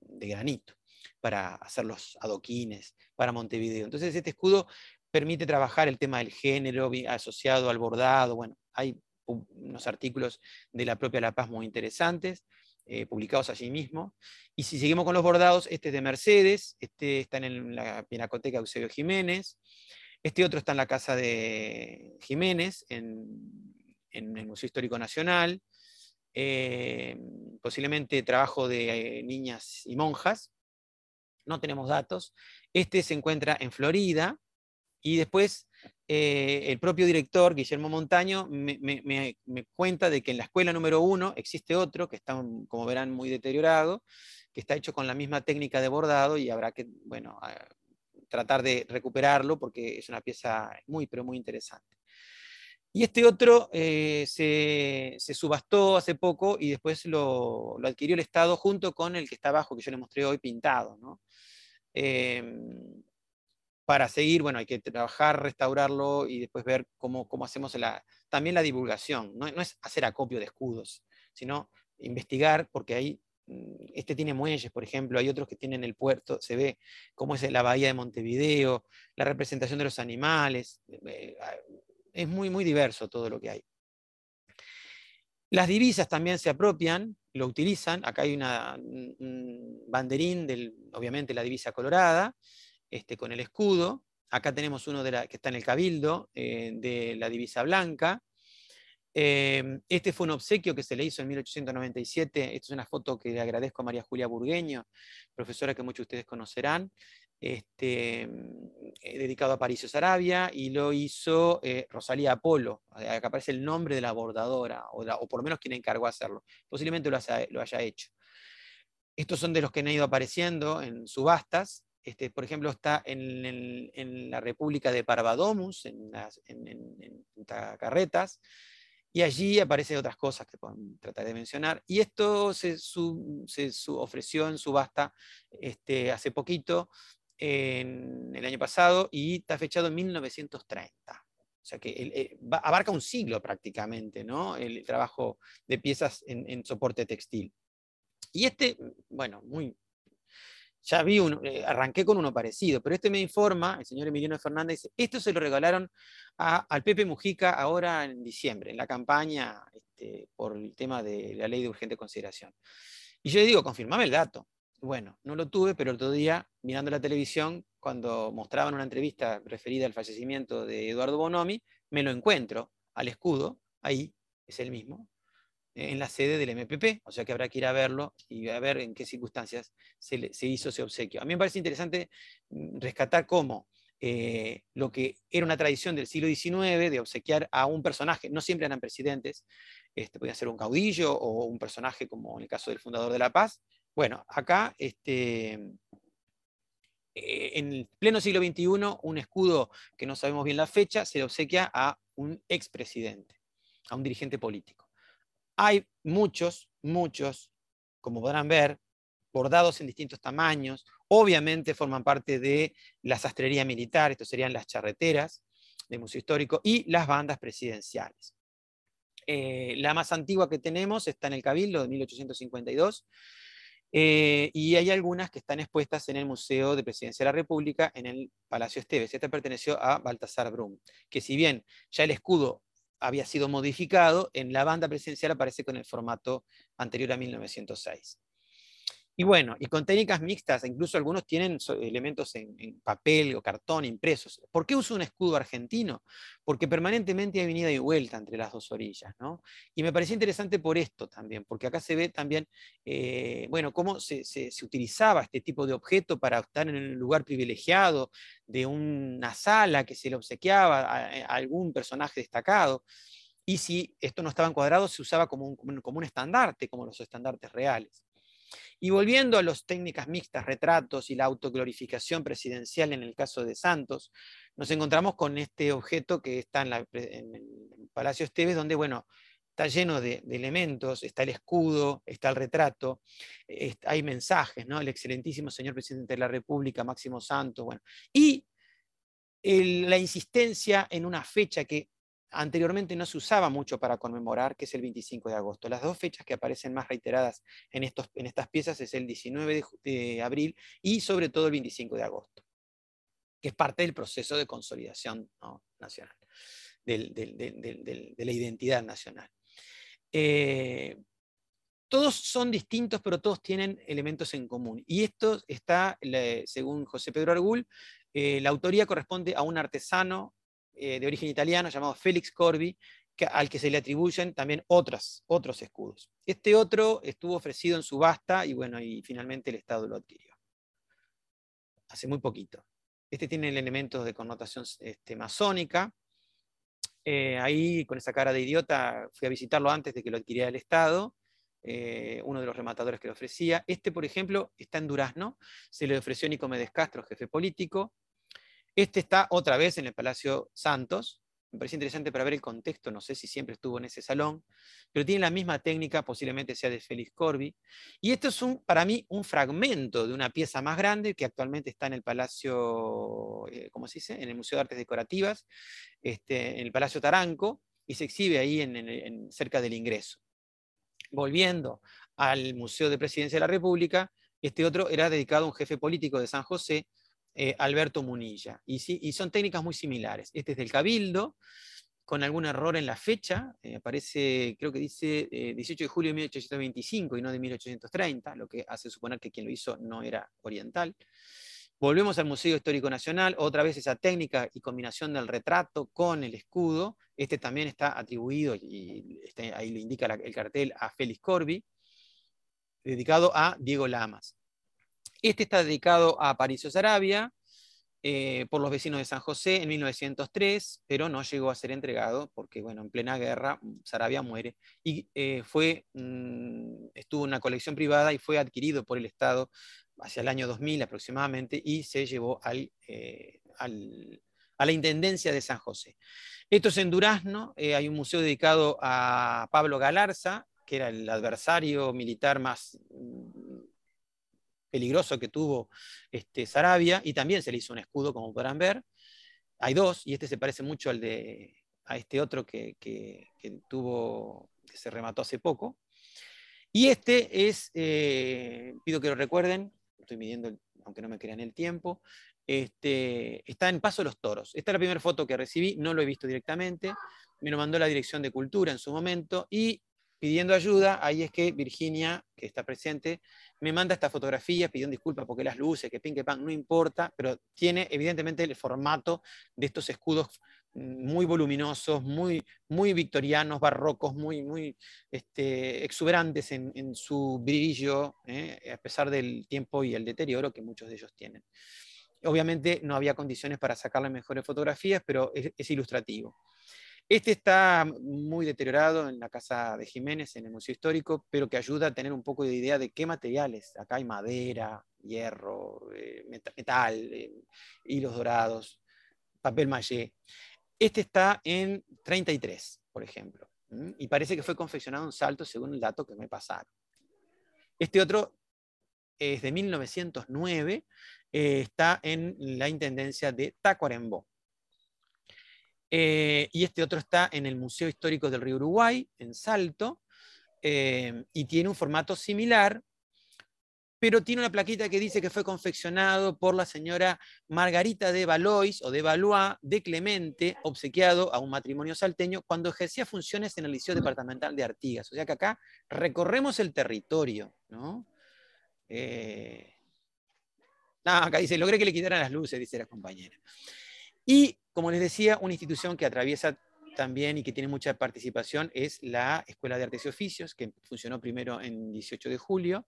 granito para hacer los adoquines para Montevideo. Entonces, este escudo permite trabajar el tema del género asociado al bordado. Bueno, hay unos artículos de la propia La Paz muy interesantes, eh, publicados allí mismo. Y si seguimos con los bordados, este es de Mercedes, este está en la Pinacoteca de Eusebio Jiménez. Este otro está en la casa de Jiménez, en, el Museo Histórico Nacional. Eh, posiblemente trabajo de eh, niñas y monjas. No tenemos datos. Este se encuentra en Florida. Y después eh, el propio director, Guillermo Montaño, me, cuenta de que en la escuela número uno existe otro que está, como verán, muy deteriorado, que está hecho con la misma técnica de bordado y habrá que, bueno, tratar de recuperarlo porque es una pieza muy, pero muy interesante. Y este otro eh, se, subastó hace poco y después lo, adquirió el Estado junto con el que está abajo, que yo le mostré hoy pintado. Em, para seguir, bueno, hay que trabajar, restaurarlo y después ver cómo, hacemos la, también la divulgación. No, no es hacer acopio de escudos, sino investigar, porque hay Mm, este tiene muelles, por ejemplo, hay otros que tienen el puerto, se ve cómo es la bahía de Montevideo, la representación de los animales, eh, eh, ah, es muy, muy diverso todo lo que hay. Las divisas también se apropian, lo utilizan, acá hay una, un banderín, del, obviamente la divisa colorada, este, con el escudo, acá tenemos uno de la, que está en el cabildo, eh, de la divisa blanca, Em, este fue un obsequio que se le hizo en 1897. Esta es una foto que le agradezco a María Julia Burgueño, profesora que muchos de ustedes conocerán, este, em, eh, dedicado a París Sarabia, y lo hizo eh, Rosalía Apolo. Acá aparece el nombre de la bordadora, o, por lo menos quien encargó hacerlo. Posiblemente lo, haya hecho. Estos son de los que han ido apareciendo en subastas. Este, por ejemplo, está en, la República de Parvadomus, en, Punta Carretas y allí aparecen otras cosas que tratar de mencionar. Y esto se, ofreció en subasta este, hace poquito, en el año pasado, y está fechado en 1930. O sea que eh, abarca un siglo prácticamente, ¿no? El trabajo de piezas en, en soporte textil. Y este, bueno, muy ya vi eh, arranqué con uno parecido, pero este me informa, el señor Emiliano Fernández, esto se lo regalaron al Pepe Mujica ahora en diciembre, en la campaña este, por el tema de la ley de urgente consideración. Y yo le digo, confirmame el dato. Bueno, no lo tuve, pero el otro día, mirando la televisión, cuando mostraban una entrevista referida al fallecimiento de Eduardo Bonomi, me lo encuentro al escudo, ahí es el mismo, eh, en la sede del MPP, o sea que habrá que ir a verlo y a ver en qué circunstancias se, hizo ese obsequio. A mí me parece interesante mm, rescatar cómo eh, lo que era una tradición del siglo XIX de obsequiar a un personaje, no siempre eran presidentes, este, podía ser un caudillo o un personaje como en el caso del fundador de La Paz. Bueno, acá este, mm, eh, en el pleno siglo XXI, un escudo que no sabemos bien la fecha se le obsequia a un expresidente, a un dirigente político. Hay muchos, muchos, como podrán ver, bordados en distintos tamaños. Obviamente forman parte de la sastrería militar, esto serían las charreteras del Museo Histórico, y las bandas presidenciales. Eh, la más antigua que tenemos está en el Cabildo de 1852. Eh, y hay algunas que están expuestas en el Museo de Presidencia de la República, en el Palacio Esteves. Esta perteneció a Baltasar Brum, que si bien ya el escudo había sido modificado, en la banda presencial aparece con el formato anterior a 1906. Y bueno, y con técnicas mixtas, incluso algunos tienen elementos en, papel o cartón impresos. ¿Por qué uso un escudo argentino? Porque permanentemente hay venida y vuelta entre las dos orillas, ¿no? Y me pareció interesante por esto también, porque acá se ve también, eh, bueno, cómo se, utilizaba este tipo de objeto para estar en el lugar privilegiado, de una sala que se le obsequiaba eh, a, algún personaje destacado. Y si esto no estaba encuadrado, se usaba como un, como un estandarte, como los estandartes reales. Y volviendo a las técnicas mixtas, retratos y la autoglorificación presidencial en el caso de Santos, nos encontramos con este objeto que está en, el Palacio Esteves, donde, bueno, está lleno de, elementos, está el escudo, está el retrato, hay mensajes, ¿no? El excelentísimo señor presidente de la República, Máximo Santos, bueno. Y la insistencia en una fecha que anteriormente no se usaba mucho para conmemorar, que es el 25 de agosto. Las dos fechas que aparecen más reiteradas en, estos, en estas piezas es el 19 de, abril y sobre todo el 25 de agosto, que es parte del proceso de consolidación nacional, de la identidad nacional. Eh, todos son distintos, pero todos tienen elementos en común. Y esto está, según José Pedro Argul, eh, la autoría corresponde a un artesano eh, de origen italiano llamado Félix Corby, al que se le atribuyen también otras, otros escudos. Este otro estuvo ofrecido en subasta y bueno, y finalmente el Estado lo adquirió. Hace muy poquito. Este tiene elementos de connotación este, masónica. Eh, ahí, con esa cara de idiota, fui a visitarlo antes de que lo adquiriera el Estado. Eh, uno de los rematadores que lo ofrecía. Este, por ejemplo, está en Durazno, se le ofreció a Nicomedes Castro, jefe político, este está otra vez en el Palacio Santos. Me parece interesante para ver el contexto, no sé si siempre estuvo en ese salón, pero tiene la misma técnica, posiblemente sea de Félix Corby. Y esto es para mí un fragmento de una pieza más grande que actualmente está en el Palacio, eh, ¿cómo se dice? En el Museo de Artes Decorativas, este, en el Palacio Taranco, y se exhibe ahí en, cerca del ingreso. Volviendo al Museo de Presidencia de la República, este otro era dedicado a un jefe político de San José, eh, Alberto Munilla. Y, son técnicas muy similares. Este es del Cabildo, con algún error en la fecha. Eh, aparece, creo que dice 18 eh, de julio de 1825 y no de 1830, lo que hace suponer que quien lo hizo no era oriental. Volvemos al Museo Histórico Nacional, otra vez esa técnica y combinación del retrato con el escudo. Este también está atribuido, y este, ahí lo indica el cartel, a Félix Corby, dedicado a Diego Lamas. Este está dedicado a Aparicio Sarabia eh, por los vecinos de San José en 1903, pero no llegó a ser entregado porque, bueno, en plena guerra mm, Sarabia muere y eh, fue, mm, estuvo en una colección privada y fue adquirido por el Estado hacia el año 2000 aproximadamente y se llevó eh, al, a la Intendencia de San José. Esto es en Durazno, hay un museo dedicado a Pablo Galarza, que era el adversario militar más mm, peligroso que tuvo este, Sarabia, y también se le hizo un escudo, como podrán ver. Hay dos, y este se parece mucho al de, a este otro que, tuvo, que se remató hace poco. Y este es, eh, pido que lo recuerden, estoy midiendo, aunque no me crean el tiempo, este, está en Paso los Toros. Esta es la primera foto que recibí, no lo he visto directamente, me lo mandó la Dirección de Cultura en su momento y pidiendo ayuda, ahí es que Virginia, que está presente, me manda esta fotografía pidiendo disculpas porque las luces, que Pink que no importa, pero tiene evidentemente el formato de estos escudos mm, muy voluminosos, muy, muy victorianos, barrocos, muy, muy este, exuberantes en, su brillo, eh, a pesar del tiempo y el deterioro que muchos de ellos tienen. Obviamente no había condiciones para sacar las mejores fotografías, pero es ilustrativo. Este está muy deteriorado en la casa de Jiménez, en el Museo Histórico, pero que ayuda a tener un poco de idea de qué materiales. Acá hay madera, hierro, eh, metal, eh, hilos dorados, papel mallé. Este está en 33, por ejemplo, y parece que fue confeccionado en Salto según el dato que me pasaron. Este otro es de 1909, eh, está en la Intendencia de Tacuarembó. Eh, y este otro está en el Museo Histórico del Río Uruguay, en Salto, eh, y tiene un formato similar, pero tiene una plaquita que dice que fue confeccionado por la señora Margarita de Valois o de Valois de Clemente, obsequiado a un matrimonio salteño cuando ejercía funciones en el Liceo mm. Departamental de Artigas. O sea que acá recorremos el territorio, eh, ¿no? acá dice, logré que le quitaran las luces, dice la compañera. Y, como les decía, una institución que atraviesa también y que tiene mucha participación es la Escuela de Artes y Oficios, que funcionó primero en 18 de julio,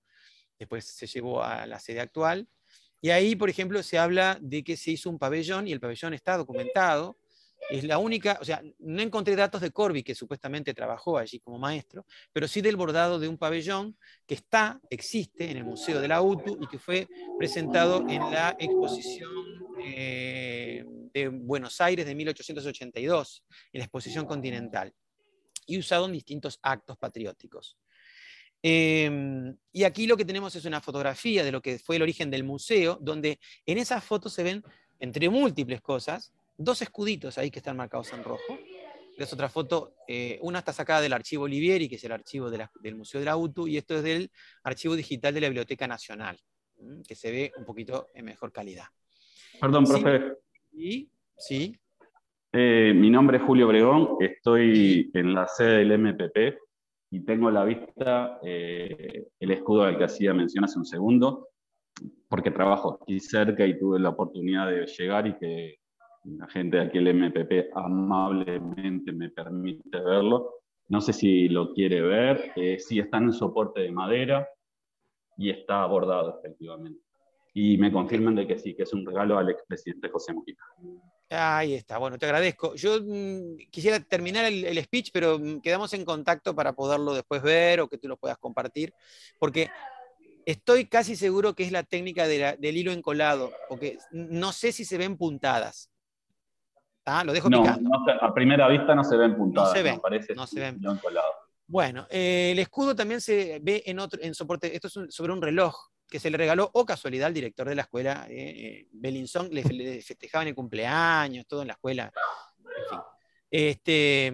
después se llevó a la sede actual. Y ahí, por ejemplo, se habla de que se hizo un pabellón y el pabellón está documentado. Es la única, o sea, no encontré datos de Corby, que supuestamente trabajó allí como maestro, pero sí del bordado de un pabellón que está, existe en el Museo de la UTU y que fue presentado en la exposición eh, de Buenos Aires de 1882, en la Exposición Continental, y usado en distintos actos patrióticos. Em, y aquí lo que tenemos es una fotografía de lo que fue el origen del museo, donde en esas fotos se ven, entre múltiples cosas, dos escuditos ahí que están marcados en rojo. Es otra foto, eh, una está sacada del archivo Olivieri, que es el archivo del Museo de la UTU, y esto es del archivo digital de la Biblioteca Nacional, que se ve un poquito en mejor calidad. Perdón, profe, sí. Eh, mi nombre es Julio Bregón. estoy en la sede del MPP y tengo a la vista eh, el escudo al que hacía mención hace un segundo, porque trabajo aquí cerca y tuve la oportunidad de llegar y que la gente de aquí del MPP amablemente me permite verlo. No sé si lo quiere ver, eh, sí está en un soporte de madera y está abordado efectivamente y me confirman de que sí, que es un regalo al expresidente José Mujica. Ahí está, bueno, te agradezco. Yo mm, quisiera terminar el, speech, pero mm, quedamos en contacto para poderlo después ver o que tú lo puedas compartir, porque estoy casi seguro que es la técnica del hilo encolado, porque no sé si se ven puntadas. Ah, lo dejo a primera vista no se ven puntadas. No se ven. Encolado. Bueno, eh, el escudo también se ve en otro en soporte. Esto es sobre un reloj que se le regaló, o casualidad, al director de la escuela, eh, eh, Belinson, le, festejaban el cumpleaños, todo en la escuela. Este,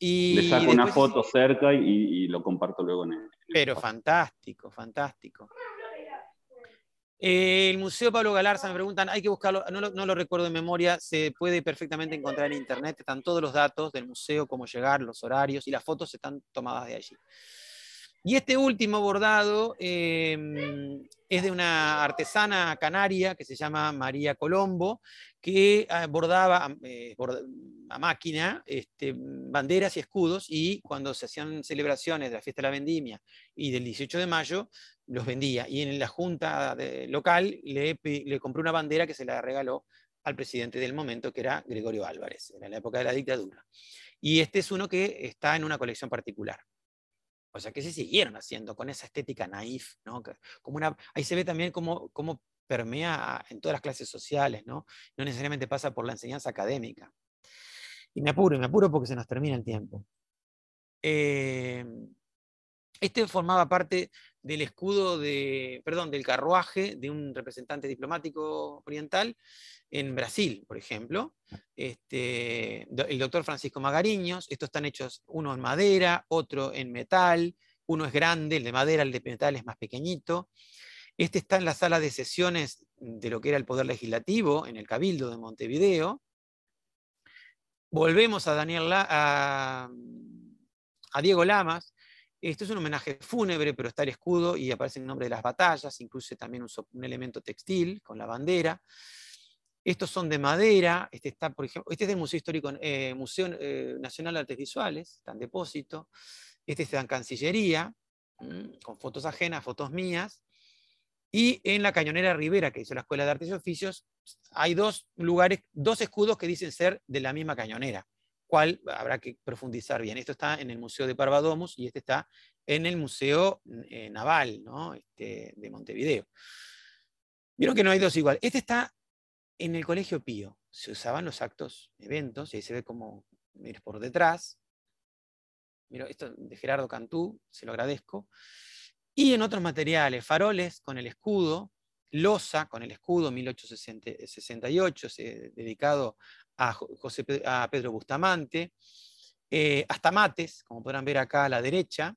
y le saco una foto cerca y, lo comparto luego en Pero fantástico, fantástico. Eh, el Museo Pablo Galarza, me preguntan, hay que buscarlo, no lo, no lo, recuerdo en memoria, se puede perfectamente encontrar en internet, están todos los datos del museo, cómo llegar, los horarios y las fotos están tomadas de allí. Y este último bordado em, es de una artesana canaria que se llama María Colombo, que ah, bordaba eh, a máquina este, banderas y escudos y cuando se hacían celebraciones de la fiesta de la vendimia y del 18 de mayo, los vendía. Y en la junta local le compró una bandera que se la regaló al presidente del momento, que era Gregorio Álvarez, en la época de la dictadura. Y este es uno que está en una colección particular. O sea, que se siguieron haciendo con esa estética naif, ¿no? Como una, ahí se ve también cómo, permea en todas las clases sociales, ¿no? No necesariamente pasa por la enseñanza académica. Y me apuro, me apuro porque se nos termina el tiempo. Eh, este formaba parte del escudo de, perdón, del carruaje de un representante diplomático oriental en Brasil, por ejemplo. Este, el doctor Francisco Magariños, estos están hechos uno en madera, otro en metal, uno es grande, el de madera, el de metal es más pequeñito. Este está en la sala de sesiones de lo que era el Poder Legislativo, en el Cabildo de Montevideo. Volvemos a, a Diego Lamas, este es un homenaje fúnebre, pero está el escudo y aparece el nombre de las batallas, incluso también un, elemento textil con la bandera. Estos son de madera, este está, por ejemplo, este es del Museo Histórico eh, Museo eh, Nacional de Artes Visuales, está en depósito. Este está en Cancillería, mm, con fotos ajenas, fotos mías. Y en la Cañonera Rivera, que hizo la Escuela de Artes y Oficios, hay dos lugares, dos escudos que dicen ser de la misma cañonera cual habrá que profundizar bien. Esto está en el Museo de Parvadomus y este está en el Museo eh, Naval este, de Montevideo. Vieron que no hay dos igual. Este está en el Colegio Pío. Se usaban los actos, eventos, y ahí se ve como, miras por detrás. Miro esto de Gerardo Cantú, se lo agradezco. Y en otros materiales, faroles con el escudo, losa con el escudo 1868, dedicado dedicado a, a Pedro Bustamante, eh, hasta Mates, como podrán ver acá a la derecha,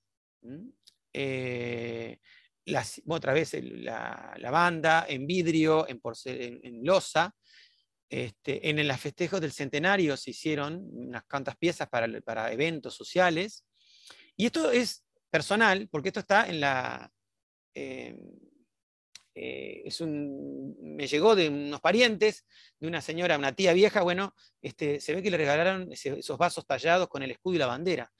eh, las, otra vez la, banda en vidrio, en, en, en losa. Este, en, en festejos del centenario se hicieron unas cuantas piezas para, eventos sociales. Y esto es personal, porque esto está en la, eh, eh, es un, me llegó de unos parientes, de una señora, una tía vieja, bueno, este, se ve que le regalaron esos vasos tallados con el escudo y la bandera.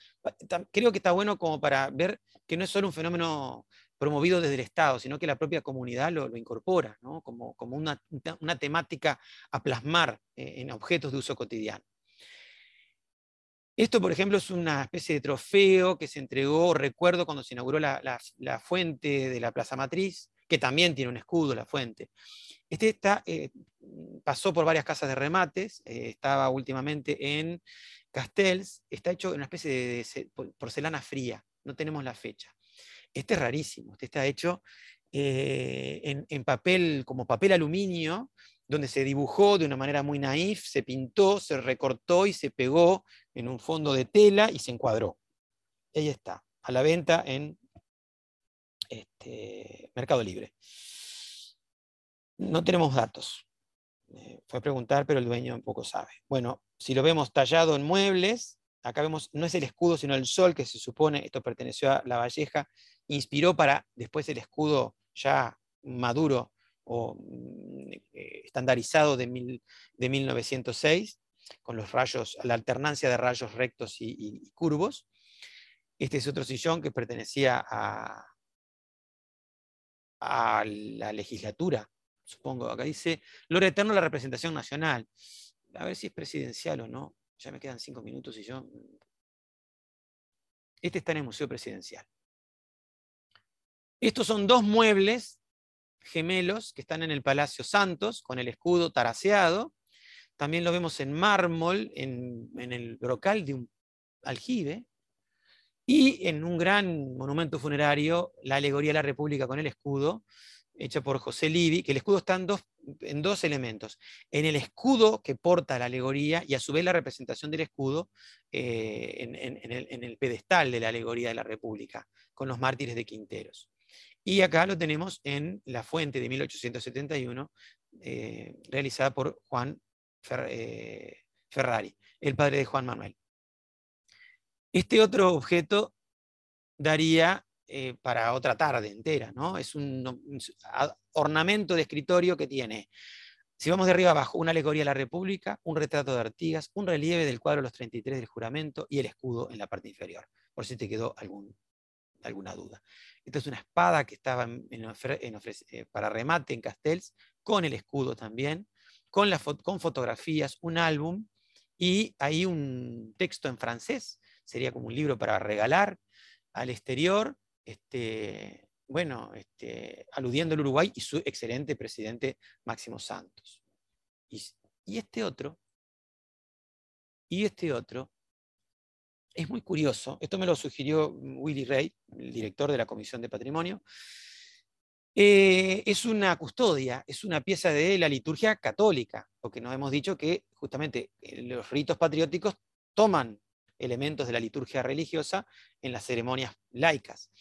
Creo que está bueno como para ver que no es solo un fenómeno promovido desde el Estado, sino que la propia comunidad lo, incorpora, como, una, temática a plasmar eh, en objetos de uso cotidiano. Esto, por ejemplo, es una especie de trofeo que se entregó, recuerdo, cuando se inauguró la fuente de la Plaza Matriz, que también tiene un escudo, la fuente. Este está, eh, pasó por varias casas de remates, eh, estaba últimamente en Castells, está hecho en una especie de, porcelana fría, no tenemos la fecha. Este es rarísimo, este está hecho eh, en, papel, como papel aluminio, donde se dibujó de una manera muy naif, se pintó, se recortó y se pegó en un fondo de tela y se encuadró. Ahí está, a la venta en este, Mercado Libre. No tenemos datos. Eh, fue a preguntar, pero el dueño poco sabe. Bueno, si lo vemos tallado en muebles, acá vemos, no es el escudo, sino el sol que se supone, esto perteneció a La Valleja, inspiró para después el escudo ya maduro o mm, eh, estandarizado de, de 1906, con los rayos, la alternancia de rayos rectos y curvos. Este es otro sillón que pertenecía a, a la legislatura, supongo. Acá dice, Lore Eterno, la representación nacional. A ver si es presidencial o no. Ya me quedan cinco minutos y yo... Mm. Este está en el Museo Presidencial. Estos son dos muebles gemelos que están en el Palacio Santos, con el escudo taraceado También lo vemos en mármol, en el brocal de un aljibe y en un gran monumento funerario, la alegoría de la República con el escudo, hecha por José Livi, que el escudo está en dos, elementos. En el escudo que porta la alegoría y a su vez la representación del escudo eh, en, el, pedestal de la alegoría de la República, con los mártires de Quinteros. Y acá lo tenemos en la fuente de 1871, eh, realizada por Juan eh, Ferrari, el padre de Juan Manuel. Este otro objeto daría eh, para otra tarde entera, ¿no? Es un, ornamento de escritorio que tiene si vamos de arriba abajo, una alegoría de la República, un retrato de Artigas, un relieve del cuadro de los 33 del juramento y el escudo en la parte inferior, por si te quedó alguna duda. Esta es una espada que estaba eh, para remate en Castells, con el escudo también, con, con fotografías, un álbum y ahí un texto en francés sería como un libro para regalar al exterior, este, bueno, este, aludiendo al Uruguay y su excelente presidente Máximo Santos. Y, este otro, y este otro, es muy curioso, esto me lo sugirió mm, Willy Rey, el director de la Comisión de Patrimonio, eh, es una custodia, es una pieza de la liturgia católica, porque nos hemos dicho que justamente eh, los ritos patrióticos toman elementos de la liturgia religiosa en las ceremonias laicas,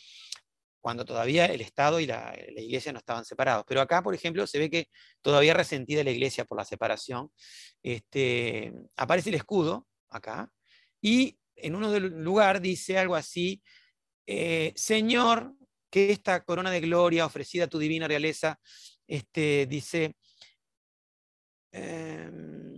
cuando todavía el Estado y la, Iglesia no estaban separados. Pero acá, por ejemplo, se ve que todavía resentida la Iglesia por la separación, este, aparece el escudo acá, y en uno del lugar dice algo así, eh, Señor, que esta corona de gloria ofrecida a tu divina realeza, este, dice... Em,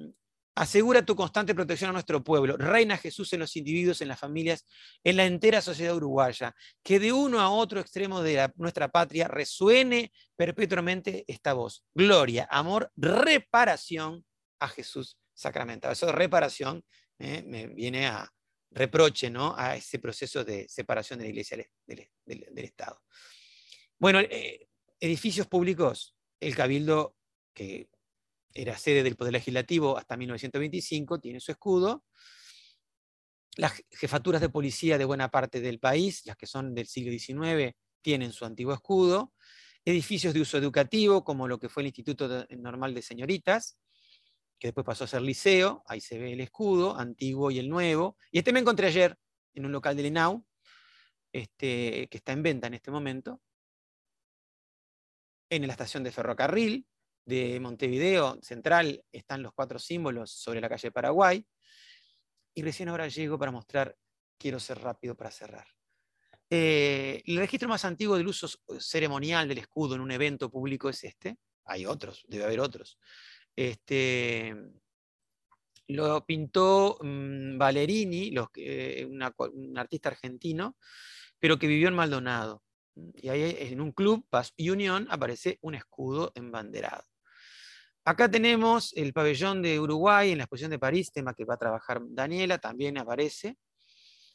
Asegura tu constante protección a nuestro pueblo. Reina Jesús en los individuos, en las familias, en la entera sociedad uruguaya. Que de uno a otro extremo de nuestra patria resuene perpetuamente esta voz. Gloria, amor, reparación a Jesús sacramentado. Eso de reparación eh, me viene a reproche ¿no? a ese proceso de separación de la iglesia del, Estado. Bueno, eh, edificios públicos, el cabildo que era sede del Poder Legislativo hasta 1925, tiene su escudo. Las jefaturas de policía de buena parte del país, las que son del siglo XIX, tienen su antiguo escudo. Edificios de uso educativo, como lo que fue el Instituto Normal de Señoritas, que después pasó a ser liceo, ahí se ve el escudo antiguo y el nuevo. Y este me encontré ayer en un local de ENAU, este, que está en venta en este momento, en la estación de ferrocarril, de Montevideo Central están los cuatro símbolos sobre la calle Paraguay. Y recién ahora llego para mostrar, quiero ser rápido para cerrar. Eh, el registro más antiguo del uso ceremonial del escudo en un evento público es este. Hay otros, debe haber otros. Este, lo pintó Valerini, mm, eh, un artista argentino, pero que vivió en Maldonado. Y ahí en un club, Paz y Unión, aparece un escudo embanderado. Acá tenemos el pabellón de Uruguay en la exposición de París, tema que va a trabajar Daniela, también aparece.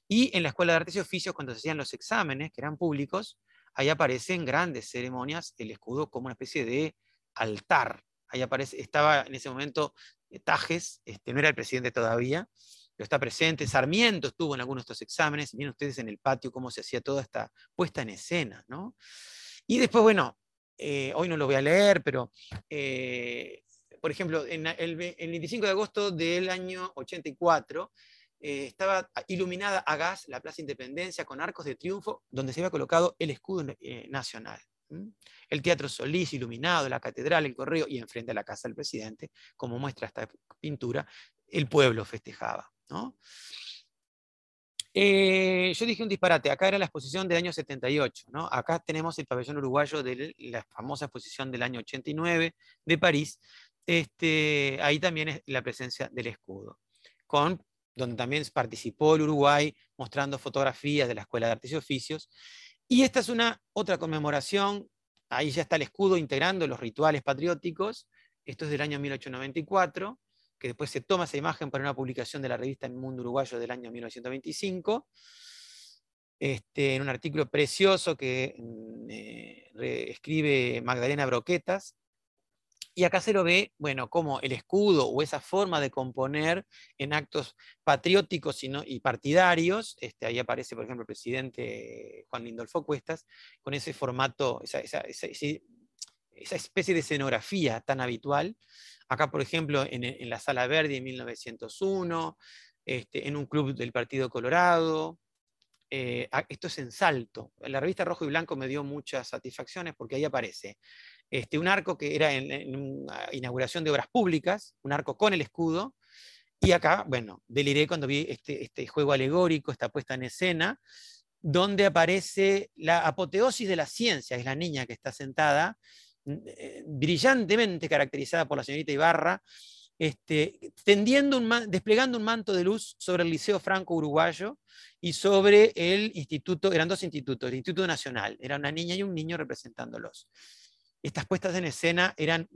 Y en la Escuela de Artes y Oficios, cuando se hacían los exámenes, que eran públicos, ahí aparecen grandes ceremonias el escudo como una especie de altar. Ahí aparece, estaba en ese momento eh, Tajes, este, no era el presidente todavía, pero está presente. Sarmiento estuvo en algunos de estos exámenes. Miren ustedes en el patio cómo se hacía toda esta puesta en escena. ¿no? Y después, bueno, eh, hoy no lo voy a leer, pero eh, por ejemplo, el, 25 de agosto del año 84 eh, estaba iluminada a gas la Plaza Independencia con arcos de triunfo donde se había colocado el escudo nacional. El Teatro Solís iluminado, la catedral, el correo y enfrente a la casa del presidente, como muestra esta pintura, el pueblo festejaba. ¿no? Eh, yo dije un disparate, acá era la exposición del año 78, acá tenemos el pabellón uruguayo de la famosa exposición del año 89 de París, este, ahí también es la presencia del escudo, con, donde también participó el Uruguay mostrando fotografías de la Escuela de Artes y Oficios. Y esta es una otra conmemoración, ahí ya está el escudo integrando los rituales patrióticos, esto es del año 1894, que después se toma esa imagen para una publicación de la revista El Mundo Uruguayo del año 1925, este, en un artículo precioso que mm, eh, escribe Magdalena Broquetas. Y acá se lo ve, bueno, como el escudo o esa forma de componer en actos patrióticos y, partidarios. Este, ahí aparece, por ejemplo, el presidente Juan Lindolfo Cuestas, con ese formato, esa especie de escenografía tan habitual Acá, por ejemplo, e, en, la Sala Verde en 1901, este, en un club del Partido Colorado. Eh, esto es en salto. La revista Rojo y Blanco me dio muchas satisfacciones porque ahí aparece este, un arco que era en, en inauguración de obras públicas, un arco con el escudo, y acá, bueno, deliré cuando vi este, este, juego alegórico, esta puesta en escena, donde aparece la apoteosis de la ciencia, es la niña que está sentada Mm, eh, brillantemente caracterizada por la señorita Ibarra, este, tendiendo desplegando un manto de luz sobre el Liceo Franco Uruguayo y sobre el instituto, eran dos institutos, el Instituto Nacional, era una niña y un niño representándolos. Estas puestas en escena eran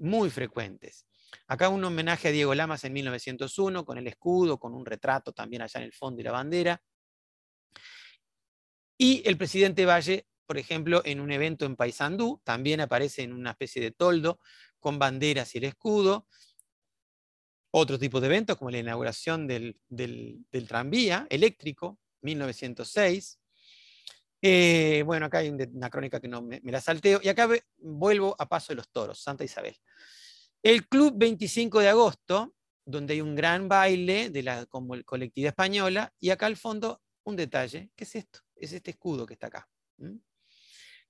muy frecuentes. Acá un homenaje a Diego Lamas en 1901, con el escudo, con un retrato también allá en el fondo y la bandera. Y el presidente Valle por ejemplo, en un evento en Paysandú, también aparece en una especie de toldo con banderas y el escudo. Otro tipo de eventos, como la inauguración del, tranvía eléctrico, 1906. Eh, bueno, acá hay una crónica que no me, la salteo. Y acá vuelvo a Paso de los Toros, Santa Isabel. El Club 25 de Agosto, donde hay un gran baile de la como colectividad española, y acá al fondo un detalle, ¿qué es esto? Es este escudo que está acá.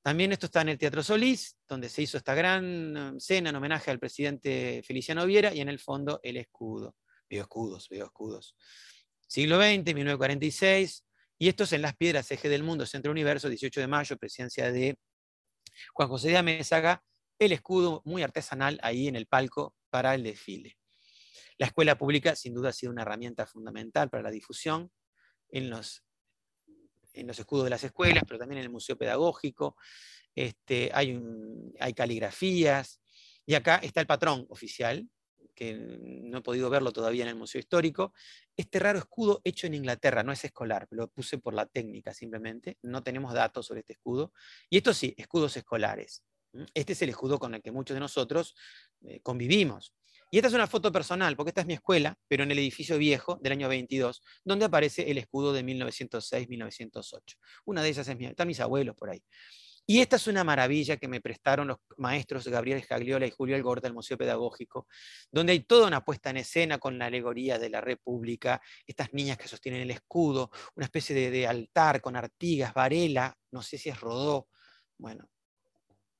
También esto está en el Teatro Solís, donde se hizo esta gran um, cena en homenaje al presidente Feliciano Viera y en el fondo el escudo. Veo escudos, veo escudos. Siglo XX, 1946. Y esto es en Las Piedras, eje del mundo, centro universo, 18 de mayo, presencia de Juan José de el escudo muy artesanal ahí en el palco para el desfile. La escuela pública sin duda ha sido una herramienta fundamental para la difusión en los en los escudos de las escuelas, pero también en el Museo Pedagógico, este, hay, hay caligrafías, y acá está el patrón oficial, que no he podido verlo todavía en el Museo Histórico, este raro escudo hecho en Inglaterra, no es escolar, lo puse por la técnica simplemente, no tenemos datos sobre este escudo, y esto sí, escudos escolares. Este es el escudo con el que muchos de nosotros eh, convivimos. Y esta es una foto personal, porque esta es mi escuela, pero en el edificio viejo del año 22, donde aparece el escudo de 1906-1908. Una de ellas es mi, están mis abuelos por ahí. Y esta es una maravilla que me prestaron los maestros Gabriel Jagliola y Julio Algor del Museo Pedagógico, donde hay toda una puesta en escena con la alegoría de la República, estas niñas que sostienen el escudo, una especie de, de altar con artigas, varela, no sé si es Rodó, bueno,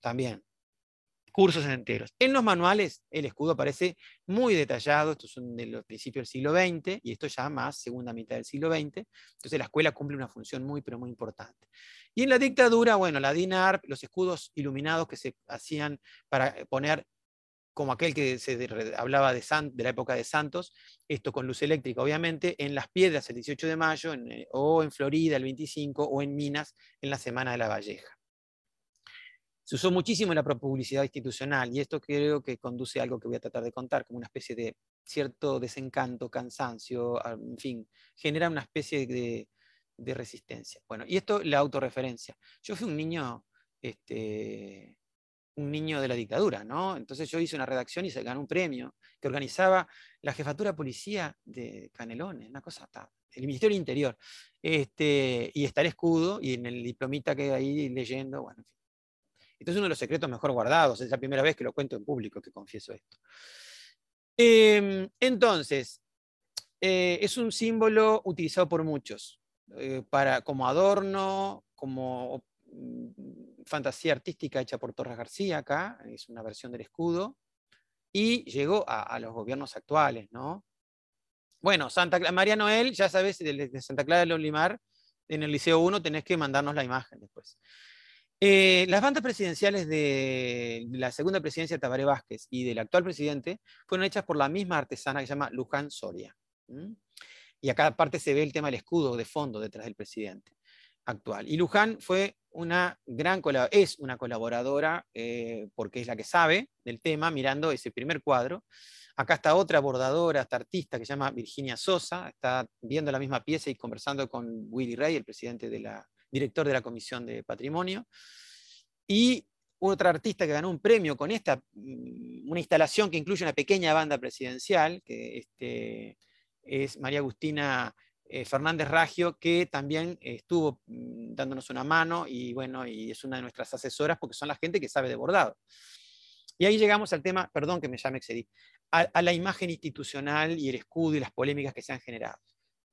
también cursos enteros. En los manuales el escudo aparece muy detallado, esto son de los principios del siglo XX y esto ya más segunda mitad del siglo XX, entonces la escuela cumple una función muy pero muy importante. Y en la dictadura, bueno, la DINAR, los escudos iluminados que se hacían para poner como aquel que se hablaba de, de la época de Santos, esto con luz eléctrica, obviamente, en Las Piedras el 18 de mayo, eh, o en Florida el 25, o en Minas en la Semana de la Valleja. Se usó muchísimo la publicidad institucional y esto creo que conduce a algo que voy a tratar de contar, como una especie de cierto desencanto, cansancio, ah, en fin, genera una especie de, resistencia. Bueno, y esto la autorreferencia. Yo fui un niño, este, un niño de la dictadura, ¿no? Entonces yo hice una redacción y se ganó un premio que organizaba la jefatura policía de Canelones, una cosa está el Ministerio del Interior. Este, y está el escudo y en el diplomita que ahí leyendo, bueno, en fin. Entonces, uno de los secretos mejor guardados, es la primera vez que lo cuento en público que confieso esto. Em, entonces, eh, es un símbolo utilizado por muchos, eh, para, como adorno, como mm, fantasía artística hecha por Torres García acá, es una versión del escudo, y llegó a, los gobiernos actuales, ¿no? Bueno, Santa María Noel, ya sabes, de, Santa Clara de Limar, en el Liceo 1 tenés que mandarnos la imagen después. Eh, las bandas presidenciales de la segunda presidencia de Tabaré Vázquez y del actual presidente fueron hechas por la misma artesana que se llama Luján Soria. Y acá aparte se ve el tema del escudo de fondo detrás del presidente actual. Y Luján fue una gran es una colaboradora eh, porque es la que sabe del tema mirando ese primer cuadro. Acá está otra bordadora, esta artista que se llama Virginia Sosa, está viendo la misma pieza y conversando con Willy Rey, el presidente de la director de la Comisión de Patrimonio. Y otra artista que ganó un premio con esta, mm, una instalación que incluye una pequeña banda presidencial, que este, es María Agustina eh, Fernández Raggio, que también estuvo mm, dándonos una mano y bueno, y es una de nuestras asesoras porque son la gente que sabe de bordado. Y ahí llegamos al tema, perdón que me llame excedí, a la imagen institucional y el escudo y las polémicas que se han generado.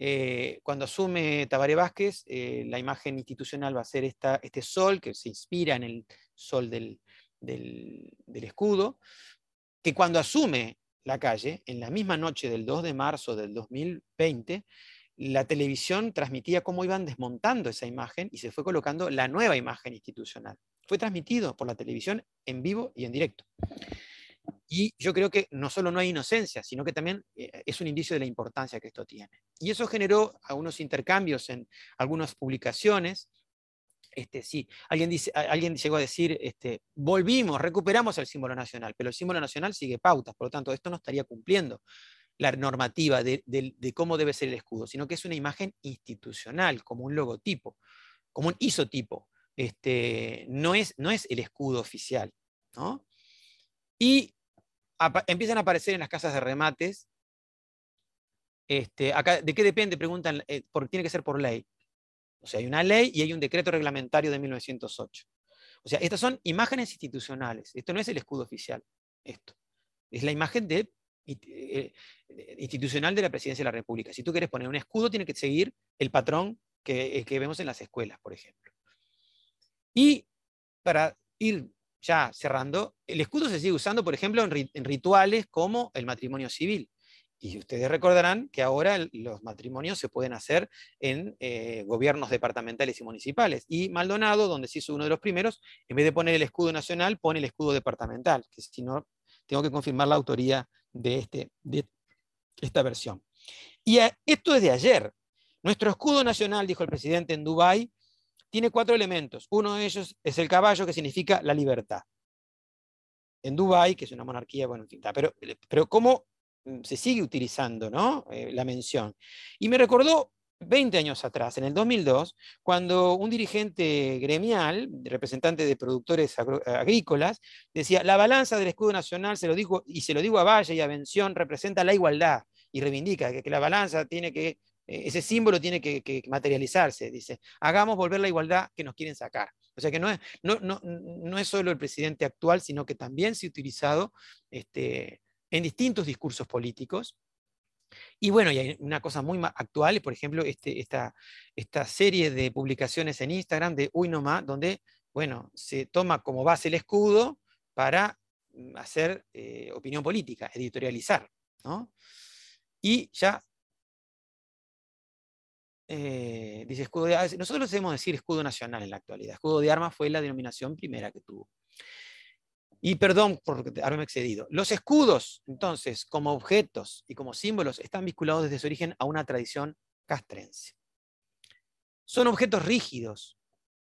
Eh, cuando asume Tabaré Vázquez, eh, la imagen institucional va a ser este sol que se inspira en el sol del, del, escudo, que cuando asume la calle, en la misma noche del 2 de marzo del 2020, la televisión transmitía cómo iban desmontando esa imagen y se fue colocando la nueva imagen institucional. Fue transmitido por la televisión en vivo y en directo. Y yo creo que no solo no hay inocencia, sino que también eh, es un indicio de la importancia que esto tiene. Y eso generó algunos intercambios en algunas publicaciones. Este, sí, alguien, llegó a decir, este, volvimos, recuperamos el símbolo nacional, pero el símbolo nacional sigue pautas, por lo tanto, esto no estaría cumpliendo la normativa de, cómo debe ser el escudo, sino que es una imagen institucional, como un logotipo, como un isotipo. Este, no, es, el escudo oficial. Y empiezan a aparecer en las casas de remates. Este, ¿De qué depende? Preguntan, eh, porque tiene que ser por ley. O sea, hay una ley y hay un decreto reglamentario de 1908. O sea, estas son imágenes institucionales. Esto no es el escudo oficial. Esto es la imagen de, eh, institucional de la presidencia de la República. Si tú quieres poner un escudo, tiene que seguir el patrón que eh, vemos en las escuelas, por ejemplo. Y para ir ya cerrando, el escudo se sigue usando, por ejemplo, en, rituales como el matrimonio civil. Y ustedes recordarán que ahora los matrimonios se pueden hacer en eh, gobiernos departamentales y municipales. Y Maldonado, donde se hizo uno de los primeros, en vez de poner el escudo nacional, pone el escudo departamental, que si no, tengo que confirmar la autoría de, este, esta versión. Y esto es de ayer. Nuestro escudo nacional, dijo el presidente en Dubái, tiene cuatro elementos. Uno de ellos es el caballo, que significa la libertad. En Dubái, que es una monarquía, bueno, tinta, pero, pero cómo mm, se sigue utilizando eh, la mención. Y me recordó 20 años atrás, en el 2002, cuando un dirigente gremial, representante de productores agrícolas, decía, la balanza del escudo nacional, se lo dijo, y se lo digo a Valle y a Vención, representa la igualdad y reivindica que la balanza tiene que eh, ese símbolo tiene que, materializarse, dice, hagamos volver la igualdad que nos quieren sacar. O sea que no es, no, es solo el presidente actual, sino que también se ha utilizado este, en distintos discursos políticos. Y bueno, y hay una cosa muy actual, por ejemplo, este, esta, serie de publicaciones en Instagram de Uy no más, donde, bueno, se toma como base el escudo para mm, hacer eh, opinión política, editorializar, Y ya eh, dice escudo Nosotros debemos decir escudo nacional en la actualidad. Escudo de armas fue la denominación primera que tuvo. Y perdón por haberme excedido. Los escudos, entonces, como objetos y como símbolos, están vinculados desde su origen a una tradición castrense. Son objetos rígidos,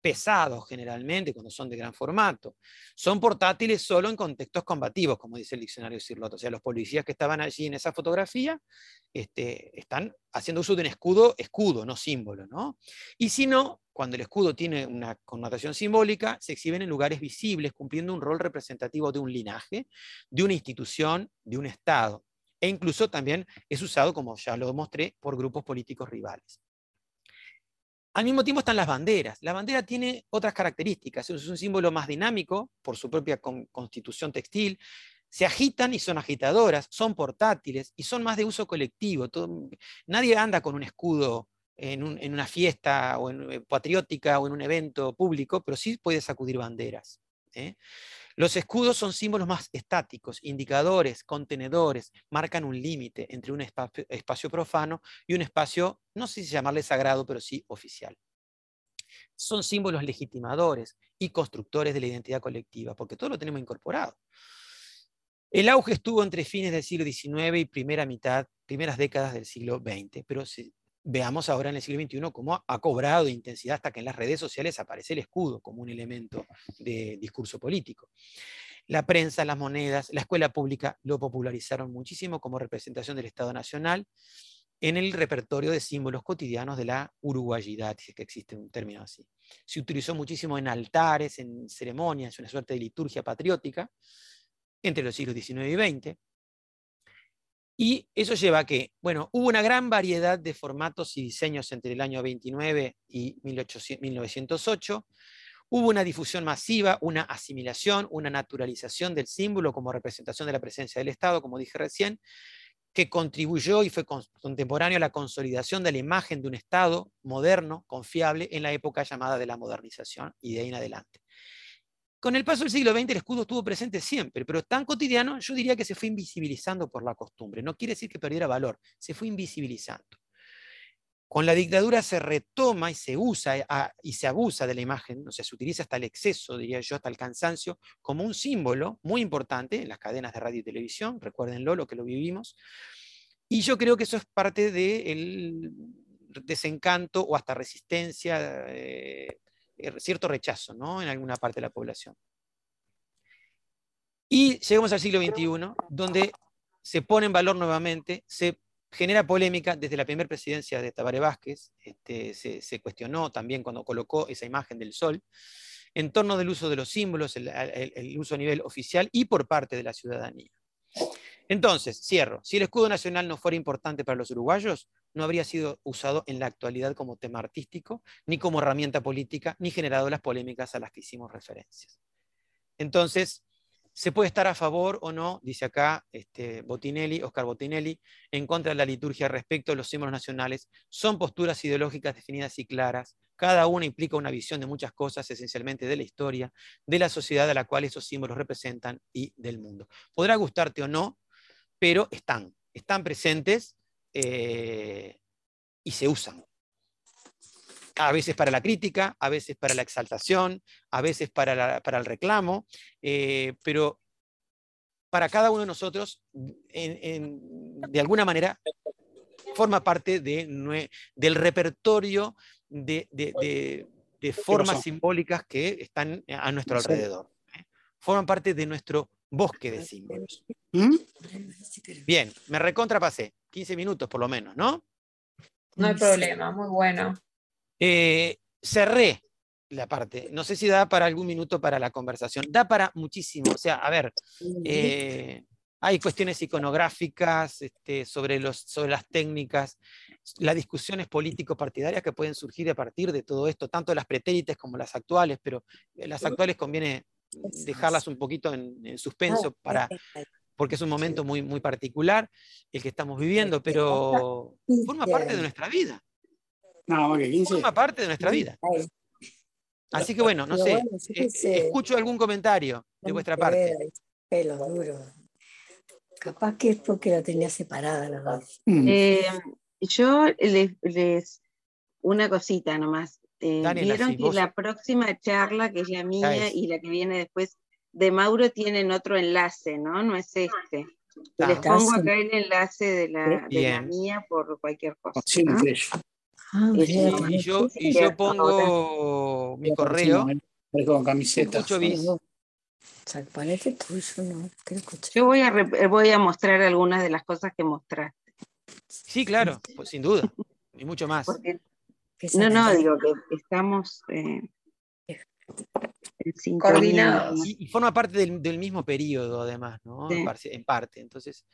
pesados generalmente, cuando son de gran formato. Son portátiles solo en contextos combativos, como dice el diccionario Sirlot. O sea, los policías que estaban allí en esa fotografía este, están haciendo uso de un escudo, escudo, no símbolo. ¿no? Y si no, cuando el escudo tiene una connotación simbólica, se exhiben en lugares visibles, cumpliendo un rol representativo de un linaje, de una institución, de un Estado. E incluso también es usado, como ya lo mostré, por grupos políticos rivales. Al mismo tiempo están las banderas. La bandera tiene otras características. Es un símbolo más dinámico por su propia constitución textil. Se agitan y son agitadoras, son portátiles y son más de uso colectivo. nadie anda con un escudo en, una fiesta o en, eh, patriótica o en un evento público, pero sí puede sacudir banderas. ¿eh? Los escudos son símbolos más estáticos, indicadores, contenedores, marcan un límite entre un espacio, profano y un espacio, no sé si llamarle sagrado, pero sí oficial. Son símbolos legitimadores y constructores de la identidad colectiva, porque todo lo tenemos incorporado. El auge estuvo entre fines del siglo XIX y primera mitad, primeras décadas del siglo XX, pero se veamos ahora en el siglo XXI cómo ha cobrado intensidad hasta que en las redes sociales aparece el escudo como un elemento de discurso político. La prensa, las monedas, la escuela pública lo popularizaron muchísimo como representación del Estado Nacional en el repertorio de símbolos cotidianos de la uruguayidad, si es que existe un término así. Se utilizó muchísimo en altares, en ceremonias, una suerte de liturgia patriótica entre los siglos XIX y XX. Y eso lleva a que, bueno, hubo una gran variedad de formatos y diseños entre el año 29 y 1908. Hubo una difusión masiva, una asimilación, una naturalización del símbolo como representación de la presencia del Estado, como dije recién, que contribuyó y fue contemporáneo a la consolidación de la imagen de un Estado moderno, confiable, en la época llamada de la modernización y de ahí en adelante. Con el paso del siglo XX el escudo estuvo presente siempre, pero tan cotidiano yo diría que se fue invisibilizando por la costumbre. No quiere decir que perdiera valor, se fue invisibilizando. Con la dictadura se retoma y se usa eh, y se abusa de la imagen, o sea, se utiliza hasta el exceso, diría yo, hasta el cansancio, como un símbolo muy importante en las cadenas de radio y televisión, recuérdenlo, lo que lo vivimos. Y yo creo que eso es parte del desencanto o hasta resistencia eh, eh, cierto rechazo ¿no? en alguna parte de la población. Y llegamos al siglo XXI, donde se pone en valor nuevamente, se genera polémica desde la primera presidencia de Tabaré Vázquez, este, se, cuestionó también cuando colocó esa imagen del sol, en torno del uso de los símbolos, el uso a nivel oficial y por parte de la ciudadanía. Entonces, cierro, si el escudo nacional no fuera importante para los uruguayos, no habría sido usado en la actualidad como tema artístico, ni como herramienta política, ni generado las polémicas a las que hicimos referencias. Entonces, se puede estar a favor o no, dice acá este, Botinelli, Oscar Botinelli, en contra de la liturgia respecto a los símbolos nacionales. Son posturas ideológicas definidas y claras. Cada una implica una visión de muchas cosas, esencialmente de la historia, de la sociedad a la cual esos símbolos representan y del mundo. Podrá gustarte o no, pero están, están presentes eh, y se usan. A veces para la crítica, a veces para la exaltación, a veces para, para el reclamo, eh, pero para cada uno de nosotros, de alguna manera, forma parte de, del repertorio de, de, formas simbólicas que están a nuestro alrededor. ¿eh? Forman parte de nuestro bosque de símbolos. ¿Mm? Bien, me recontrapasé. 15 minutos por lo menos, ¿no? No hay mm. problema, muy bueno. Eh, cerré la parte. No sé si da para algún minuto para la conversación. Da para muchísimo. O sea, a ver, eh, hay cuestiones iconográficas este, sobre, los, sobre las técnicas, las discusiones político-partidarias que pueden surgir a partir de todo esto, tanto las pretéritas como las actuales, pero eh, las actuales conviene dejarlas un poquito en suspenso ah, para, porque es un momento muy, muy particular el que estamos viviendo, este, pero forma parte de nuestra vida. No, Forma parte de nuestra vida. Así que bueno, no sé, eh, escucho algún comentario de vuestra parte. Capaz que es porque la tenía separada la verdad mm. eh, yo les, una cosita nomás. Eh, vieron que la próxima charla, que es la mía y la que viene después, de Mauro tienen otro enlace, ¿no? No es este. Les ah. pongo acá el enlace de la, mía por cualquier cosa. Sí, ah, y, yo, y yo pongo mi correo. Con camiseta. Yo voy a, eh, voy a mostrar algunas de las cosas que mostraste. Sí, claro, pues sin duda. Y mucho más. no, no, digo que estamos. Eh, y, forma parte del, mismo periodo, además, ¿no? En, parte, en Entonces,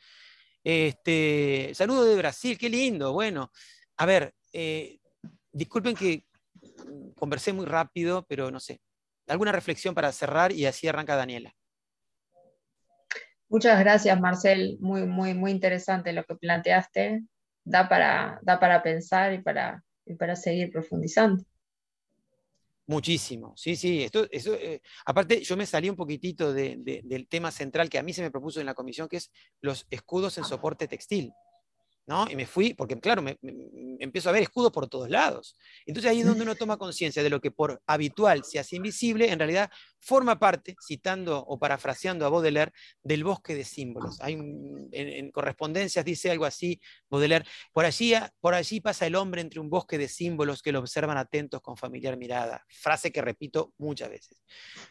este, saludo de Brasil, qué lindo. Bueno, a ver, eh, disculpen que conversé muy rápido, pero no sé. ¿Alguna reflexión para cerrar y así arranca Daniela? Muchas gracias, Marcel. Muy, muy, muy interesante lo que planteaste. Da para, da para pensar y para, y para seguir profundizando. Muchísimo, sí, sí. Esto, eso, eh, aparte, yo me salí un poquitito del tema central que a mí se me propuso en la comisión, que es los escudos en soporte textil. ¿no? Y me fui, porque claro, me, empiezo a ver escudos por todos lados. Entonces ahí es donde uno toma conciencia de lo que por habitual se hace invisible, en realidad forma parte, citando o parafraseando a Baudelaire, del bosque de símbolos. Hay en, correspondencias dice algo así Baudelaire, por allí, por allí pasa el hombre entre un bosque de símbolos que lo observan atentos con familiar mirada. Frase que repito muchas veces.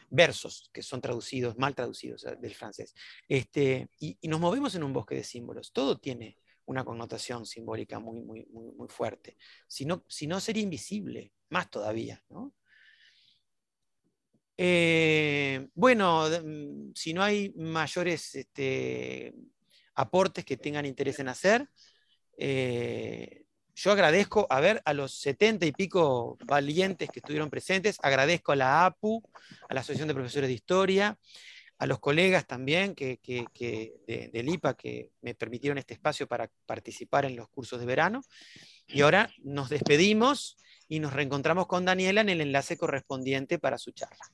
Versos que son traducidos, mal traducidos del francés. Este, y, y nos movemos en un bosque de símbolos. Todo tiene una connotación simbólica muy, muy, fuerte. Si no, si no, sería invisible, más todavía. Eh, bueno, mm, si no hay mayores este, aportes que tengan interés en hacer, eh, yo agradezco, a ver, a los setenta y pico valientes que estuvieron presentes, agradezco a la APU, a la Asociación de Profesores de Historia, a los colegas también que, del IPA que me permitieron este espacio para participar en los cursos de verano. Y ahora nos despedimos y nos reencontramos con Daniela en el enlace correspondiente para su charla.